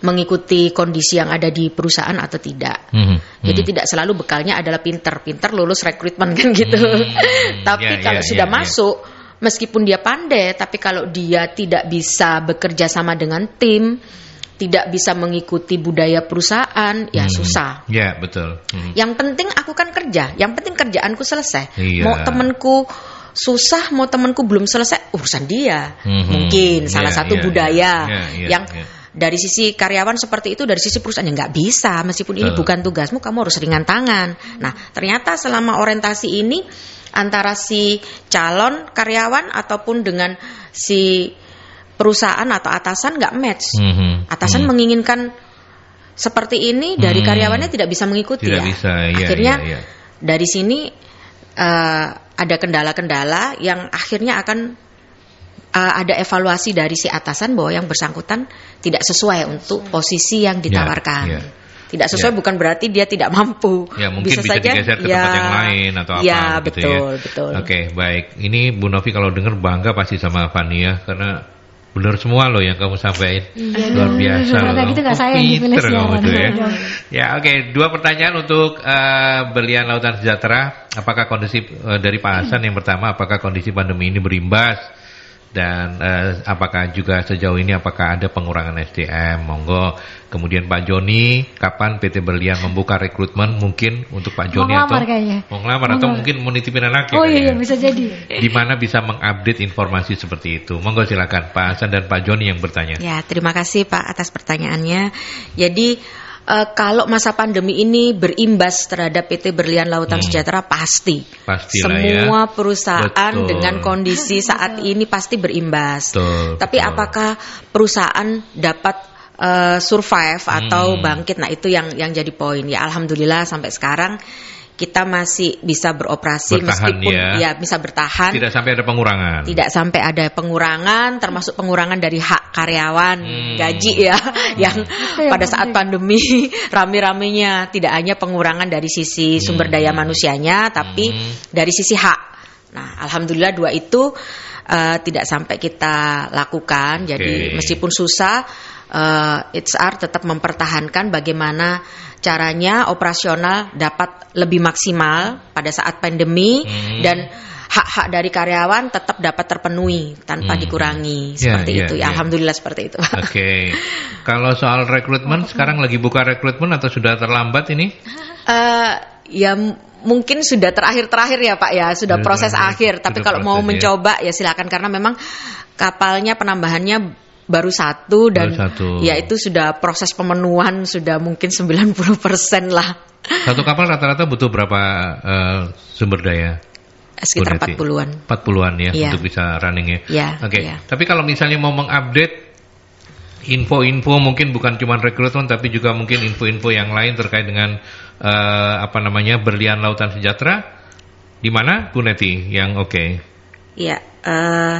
mengikuti kondisi yang ada di perusahaan atau tidak. Hmm, hmm, hmm. Jadi tidak selalu bekalnya adalah pinter, pinter lulus rekrutmen kan gitu. Hmm. Tapi yeah, kalau yeah, sudah yeah, iya. masuk yeah meskipun dia pandai, tapi kalau dia tidak bisa bekerja sama dengan tim, tidak bisa mengikuti budaya perusahaan, ya hmm. susah. Ya yeah, betul. Hmm. Yang penting aku kan kerja, yang penting kerjaanku selesai. Yeah. Mau temanku susah, mau temanku belum selesai, urusan dia. Hmm. Mungkin salah yeah, satu yeah, iya. budaya yeah, yeah, yang yeah dari sisi karyawan seperti itu dari sisi perusahaan yang nggak bisa meskipun ini bukan tugasmu kamu harus ringan tangan nah ternyata selama orientasi ini antara si calon karyawan ataupun dengan si perusahaan atau atasan nggak match. Mm -hmm. Atasan mm -hmm. menginginkan seperti ini dari hmm. karyawannya tidak bisa mengikuti tidak ya. Bisa, iya, iya akhirnya iya, iya. dari sini uh, ada kendala-kendala yang akhirnya akan uh, ada evaluasi dari si atasan bahwa yang bersangkutan tidak sesuai untuk posisi yang ya, ditawarkan. Ya, ya. Tidak sesuai ya. bukan berarti dia tidak mampu. Ya, mungkin bisa, bisa saja digeser ke ya, tempat yang lain atau ya, apa betul, gitu ya. betul. Oke, okay, baik. Ini Bu Novi kalau dengar bangga pasti sama Fania ya karena benar semua loh yang kamu sampaikan. Iya, Luar biasa. Karena gitu gak saya yang kamu itu ya. ya, oke, okay. dua pertanyaan untuk uh, belian Lautan Sejahtera. Apakah kondisi uh, dari Pak Hasan yang pertama apakah kondisi pandemi ini berimbas dan eh, apakah juga sejauh ini apakah ada pengurangan SDM monggo kemudian Pak Joni kapan PT Berlian membuka rekrutmen mungkin untuk Pak Joni atau kayaknya. mau ngelamar atau mungkin mau nitipin oh iya, iya bisa jadi di mana bisa mengupdate informasi seperti itu monggo silakan Pak Hasan dan Pak Joni yang bertanya ya terima kasih Pak atas pertanyaannya jadi uh, kalau masa pandemi ini berimbas terhadap PT Berlian Lautan hmm. Sejahtera pasti. Pastilah ya. Semua ya. perusahaan Betul. dengan kondisi saat ini pasti berimbas. Betul. Tapi Betul. apakah perusahaan dapat uh, survive atau hmm. bangkit. Nah, itu yang yang jadi poin. Ya alhamdulillah sampai sekarang kita masih bisa beroperasi bertahan, meskipun ya. ya bisa bertahan. Tidak sampai ada pengurangan. Tidak sampai ada pengurangan termasuk pengurangan dari hak karyawan hmm. gaji ya hmm. yang ya, pada saat pandemi rame-ramenya tidak hanya pengurangan dari sisi sumber daya hmm. manusianya tapi hmm. dari sisi hak. Nah, alhamdulillah dua itu uh, tidak sampai kita lakukan. Okay. Jadi meskipun susah uh, eh, HR tetap mempertahankan bagaimana caranya operasional dapat lebih maksimal pada saat pandemi hmm. dan hak-hak dari karyawan tetap dapat terpenuhi tanpa hmm. dikurangi ya, seperti yeah, yeah, itu. Ya, yeah. Alhamdulillah seperti itu. Oke. Okay. Kalau soal rekrutmen hmm. sekarang lagi buka rekrutmen atau sudah terlambat ini? Uh, ya mungkin sudah terakhir-terakhir ya Pak ya, sudah proses terakhir. akhir. Tapi sudah kalau mau ya. mencoba ya. ya silakan karena memang kapalnya penambahannya baru satu dan baru satu. ya itu sudah proses pemenuhan sudah mungkin 90% lah. Satu kapal rata-rata butuh berapa uh, sumber daya? Eh, sekitar 40-an. 40-an ya, ya untuk bisa running ya. ya Oke. Okay. Ya. Tapi kalau misalnya mau mengupdate info-info mungkin bukan cuma rekrutmen tapi juga mungkin info-info yang lain terkait dengan uh, apa namanya berlian lautan sejahtera di mana Bu yang oke. Okay. Ya, uh,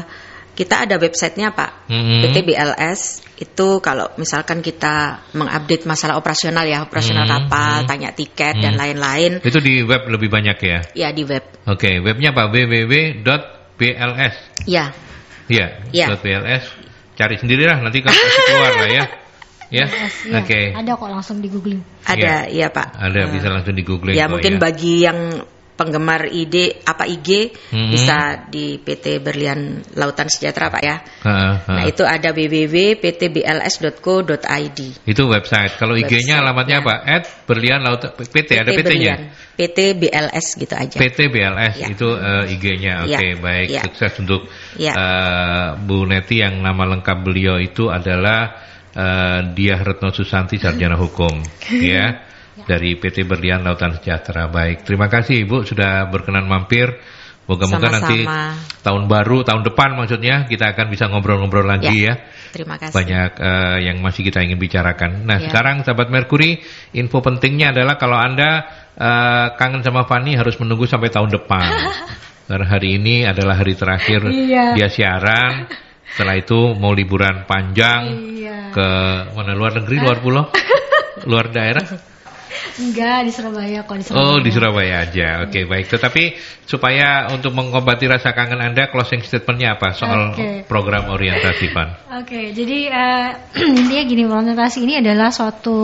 kita ada websitenya pak mm-hmm. PT BLS itu kalau misalkan kita mengupdate masalah operasional ya operasional mm-hmm. kapal mm-hmm. tanya tiket mm-hmm. dan lain-lain itu di web lebih banyak ya ya di web oke okay, webnya pak www.bls ya ya, ya. .bls cari sendirilah nanti kalau keluar lah ya ya. Iya. Oke. Okay. Ada kok langsung di googling. Ada, ya, ya Pak. Ada uh, bisa langsung di googling. Ya mungkin ya. bagi yang penggemar ID apa IG hmm. bisa di PT Berlian Lautan Sejahtera Pak ya. Ha, ha. Nah itu ada www.ptbls.co.id. Itu website. Kalau IG-nya alamatnya ya. apa? At Berlian Lautan PT, PT ada PT-nya. PT BLS gitu aja. PT BLS ya. itu uh, eh, IG-nya. Ya. Oke okay, ya. baik ya. sukses untuk ya. uh, Bu Neti yang nama lengkap beliau itu adalah uh, Diah Retno Susanti Sarjana Hukum ya. Ya. dari PT Berlian Lautan Sejahtera. Baik, terima kasih Ibu sudah berkenan mampir. Moga-moga nanti tahun baru, tahun depan maksudnya kita akan bisa ngobrol-ngobrol lagi ya. ya. Terima kasih. Banyak uh, yang masih kita ingin bicarakan. Nah ya. sekarang sahabat Merkuri, info pentingnya adalah kalau anda uh, kangen sama Fani harus menunggu sampai tahun depan. Karena hari ini adalah hari terakhir iya. dia siaran. Setelah itu mau liburan panjang iya. ke mana luar negeri, luar pulau, luar daerah. Enggak, di Surabaya kok di Surabaya. Oh, di Surabaya aja. Oke, okay, baik. Tetapi supaya untuk mengobati rasa kangen Anda, closing statementnya apa soal okay. program orientasi, Pan? Oke, okay, jadi uh, intinya gini, orientasi ini adalah suatu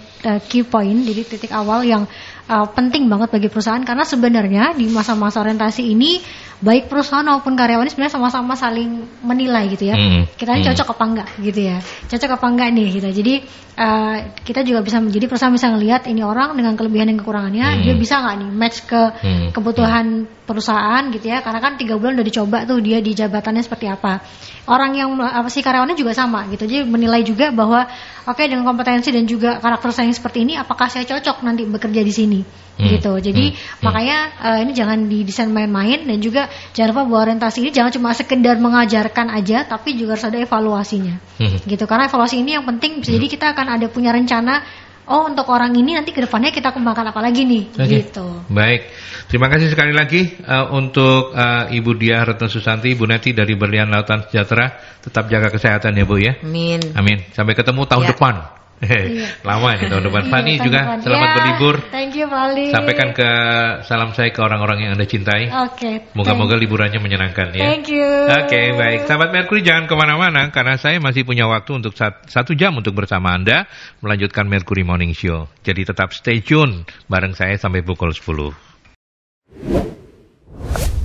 uh, key point, jadi titik awal yang uh, penting banget bagi perusahaan karena sebenarnya di masa-masa orientasi ini baik perusahaan maupun karyawannya sebenarnya sama-sama saling menilai gitu ya. Hmm. Kita ini hmm. cocok apa enggak gitu ya. Cocok apa enggak nih gitu. Jadi uh, kita juga bisa menjadi perusahaan bisa ngelihat ini orang dengan kelebihan dan kekurangannya hmm. dia bisa nggak nih match ke hmm. kebutuhan hmm. perusahaan gitu ya. Karena kan tiga bulan udah dicoba tuh dia di jabatannya seperti apa. Orang yang apa sih karyawannya juga sama gitu. Jadi menilai juga bahwa oke okay, dengan kompetensi dan juga karakter saya yang seperti ini apakah saya cocok nanti bekerja di sini hmm. gitu. Jadi hmm. hmm. makanya uh, ini jangan didesain main-main dan juga jangan lupa bahwa orientasi ini jangan cuma sekedar mengajarkan aja, tapi juga harus ada evaluasinya, hmm. gitu. Karena evaluasi ini yang penting. hmm. jadi kita akan ada punya rencana. Oh untuk orang ini nanti ke depannya kita kembangkan apa lagi nih, okay. gitu. Baik, terima kasih sekali lagi uh, untuk uh, Ibu Diah Retno Susanti, Ibu Neti dari Berlian Lautan Sejahtera. Tetap jaga kesehatan ya Bu ya. Amin. Amin. Sampai ketemu tahun ya. depan. Iya. Lama nih tahun depan. Iya, Fani iya, juga depan. selamat ya, berlibur. Thank you Fali. Sampaikan ke salam saya ke orang-orang yang Anda cintai. Oke. Okay, Moga-moga liburannya menyenangkan ya. Thank you. Oke, okay, baik. Sahabat Merkuri jangan kemana-mana karena saya masih punya waktu untuk satu jam untuk bersama Anda melanjutkan Merkuri Morning Show. Jadi tetap stay tune bareng saya sampai pukul 10.